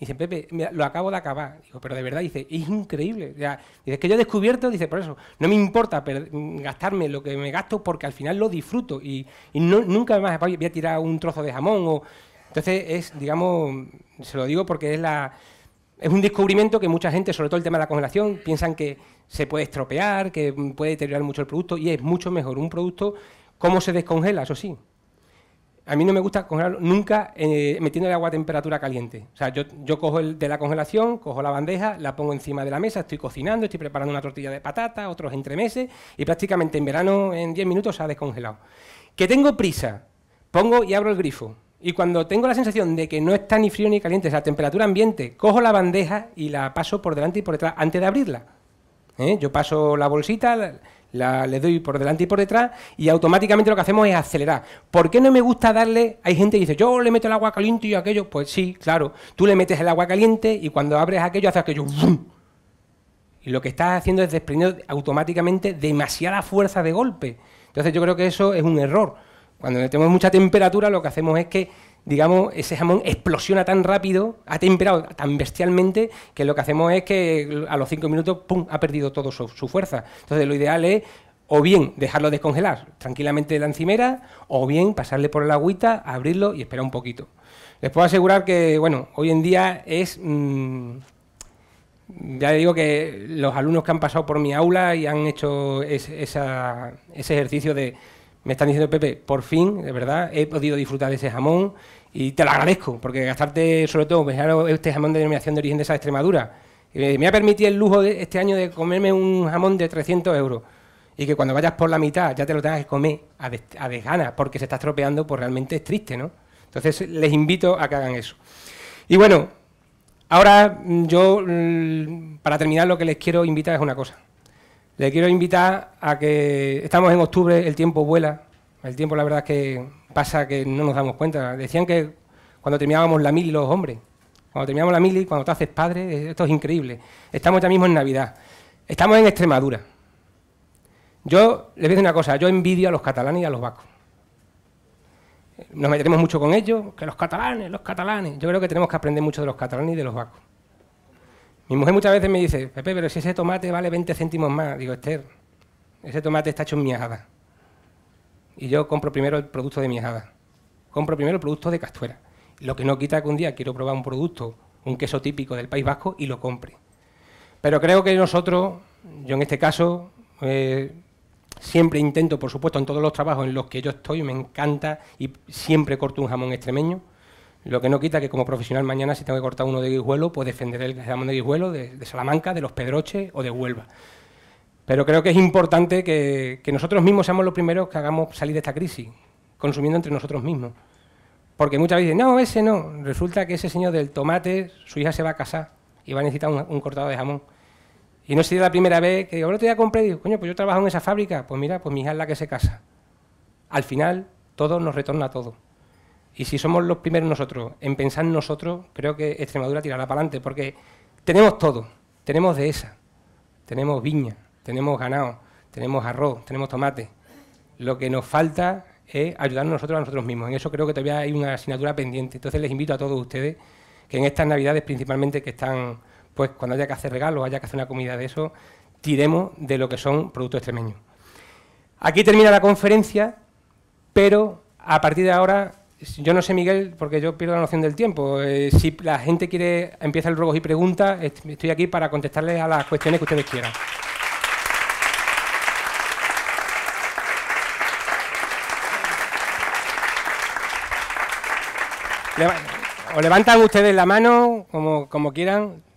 Dice, Pepe, lo acabo de acabar. Digo, pero de verdad, dice, es increíble. dice, es que yo he descubierto, dice, por eso, no me importa mm, gastarme lo que me gasto porque al final lo disfruto y, nunca más voy a tirar un trozo de jamón. O... Entonces, es, digamos, se lo digo porque es la... Es un descubrimiento que mucha gente, sobre todo el tema de la congelación, piensan que se puede estropear, que puede deteriorar mucho el producto y es mucho mejor un producto cómo se descongela, eso sí, a mí no me gusta congelarlo nunca metiéndole eh, metiendo el agua a temperatura caliente. O sea, yo, yo cojo el de la congelación, cojo la bandeja, la pongo encima de la mesa, estoy cocinando, estoy preparando una tortilla de patata, otros entremeses, y prácticamente en verano en 10 minutos se ha descongelado. Que tengo prisa, pongo y abro el grifo. Y cuando tengo la sensación de que no está ni frío ni caliente, o sea, temperatura ambiente, cojo la bandeja y la paso por delante y por detrás antes de abrirla. ¿Eh? Yo paso la bolsita, la, le doy por delante y por detrás y automáticamente lo que hacemos es acelerar. ¿Por qué no me gusta darle? Hay gente que dice, yo le meto el agua caliente y aquello. Pues sí, claro, tú le metes el agua caliente y cuando abres aquello haces aquello. Y lo que estás haciendo es desprender automáticamente demasiada fuerza de golpe. Entonces yo creo que eso es un error. Cuando tenemos mucha temperatura lo que hacemos es que digamos, ese jamón explosiona tan rápido, ha temperado tan bestialmente, que lo que hacemos es que a los cinco minutos, ¡pum!, ha perdido toda su, fuerza. Entonces, lo ideal es o bien dejarlo descongelar tranquilamente de la encimera, o bien pasarle por el agüita, abrirlo y esperar un poquito. Les puedo asegurar que, bueno, hoy en día es... Ya mm, ya digo que los alumnos que han pasado por mi aula y han hecho ese ejercicio de me están diciendo, Pepe, por fin, de verdad, he podido disfrutar de ese jamón y te lo agradezco, porque gastarte, sobre todo, este jamón de denominación de origen de esa Extremadura, eh, me ha permitido el lujo de, este año de comerme un jamón de 300 euros y que cuando vayas por la mitad ya te lo tengas que comer a, desgana porque se está estropeando, pues realmente es triste, ¿no? Entonces les invito a que hagan eso. Y bueno, ahora mm, yo, mm, para terminar, lo que les quiero invitar es una cosa. Le quiero invitar a que estamos en octubre, el tiempo vuela, el tiempo la verdad es que pasa que no nos damos cuenta. Decían que cuando terminábamos la mili los hombres, cuando terminábamos la mili, cuando te haces padre, esto es increíble. Estamos ya mismo en Navidad, estamos en Extremadura. Yo les voy a decir una cosa, yo envidio a los catalanes y a los vascos. Nos metemos mucho con ellos, que los catalanes, los catalanes. Yo creo que tenemos que aprender mucho de los catalanes y de los vascos. Mi mujer muchas veces me dice, Pepe, pero si ese tomate vale 20 céntimos más. Digo, Esther, ese tomate está hecho en miajada. Y yo compro primero el producto de miajada. Compro primero el producto de castuera. Lo que no quita que un día quiero probar un producto, un queso típico del País Vasco, y lo compre. Pero creo que nosotros, yo en este caso, eh, siempre intento, por supuesto, en todos los trabajos en los que yo estoy, me encanta y siempre corto un jamón extremeño. Lo que no quita que como profesional mañana si tengo que cortar uno de Guijuelo, pues defenderé el jamón de Guijuelo, de, Salamanca, de los Pedroches o de Huelva. Pero creo que es importante que, nosotros mismos seamos los primeros que hagamos salir de esta crisis, consumiendo entre nosotros mismos. Porque muchas veces dicen, no, ese no. Resulta que ese señor del tomate, su hija se va a casar y va a necesitar un, cortado de jamón. Y no sería la primera vez que digo, bueno, te voy a comprar y digo, coño, pues yo trabajo en esa fábrica. Pues mira, pues mi hija es la que se casa. Al final, todo nos retorna a todo. Y si somos los primeros nosotros en pensar nosotros, creo que Extremadura tirará para adelante, porque tenemos todo. Tenemos dehesa, tenemos viña, tenemos ganado, tenemos arroz, tenemos tomate. Lo que nos falta es ayudarnos nosotros a nosotros mismos. En eso creo que todavía hay una asignatura pendiente. Entonces les invito a todos ustedes que en estas navidades principalmente que están, pues cuando haya que hacer regalos, haya que hacer una comida de eso, tiremos de lo que son productos extremeños. Aquí termina la conferencia, pero a partir de ahora yo no sé, Miguel, porque yo pierdo la noción del tiempo. Eh, si la gente quiere, empieza el ruego y pregunta, estoy aquí para contestarles a las cuestiones que ustedes quieran. O levantan ustedes la mano, como, como quieran.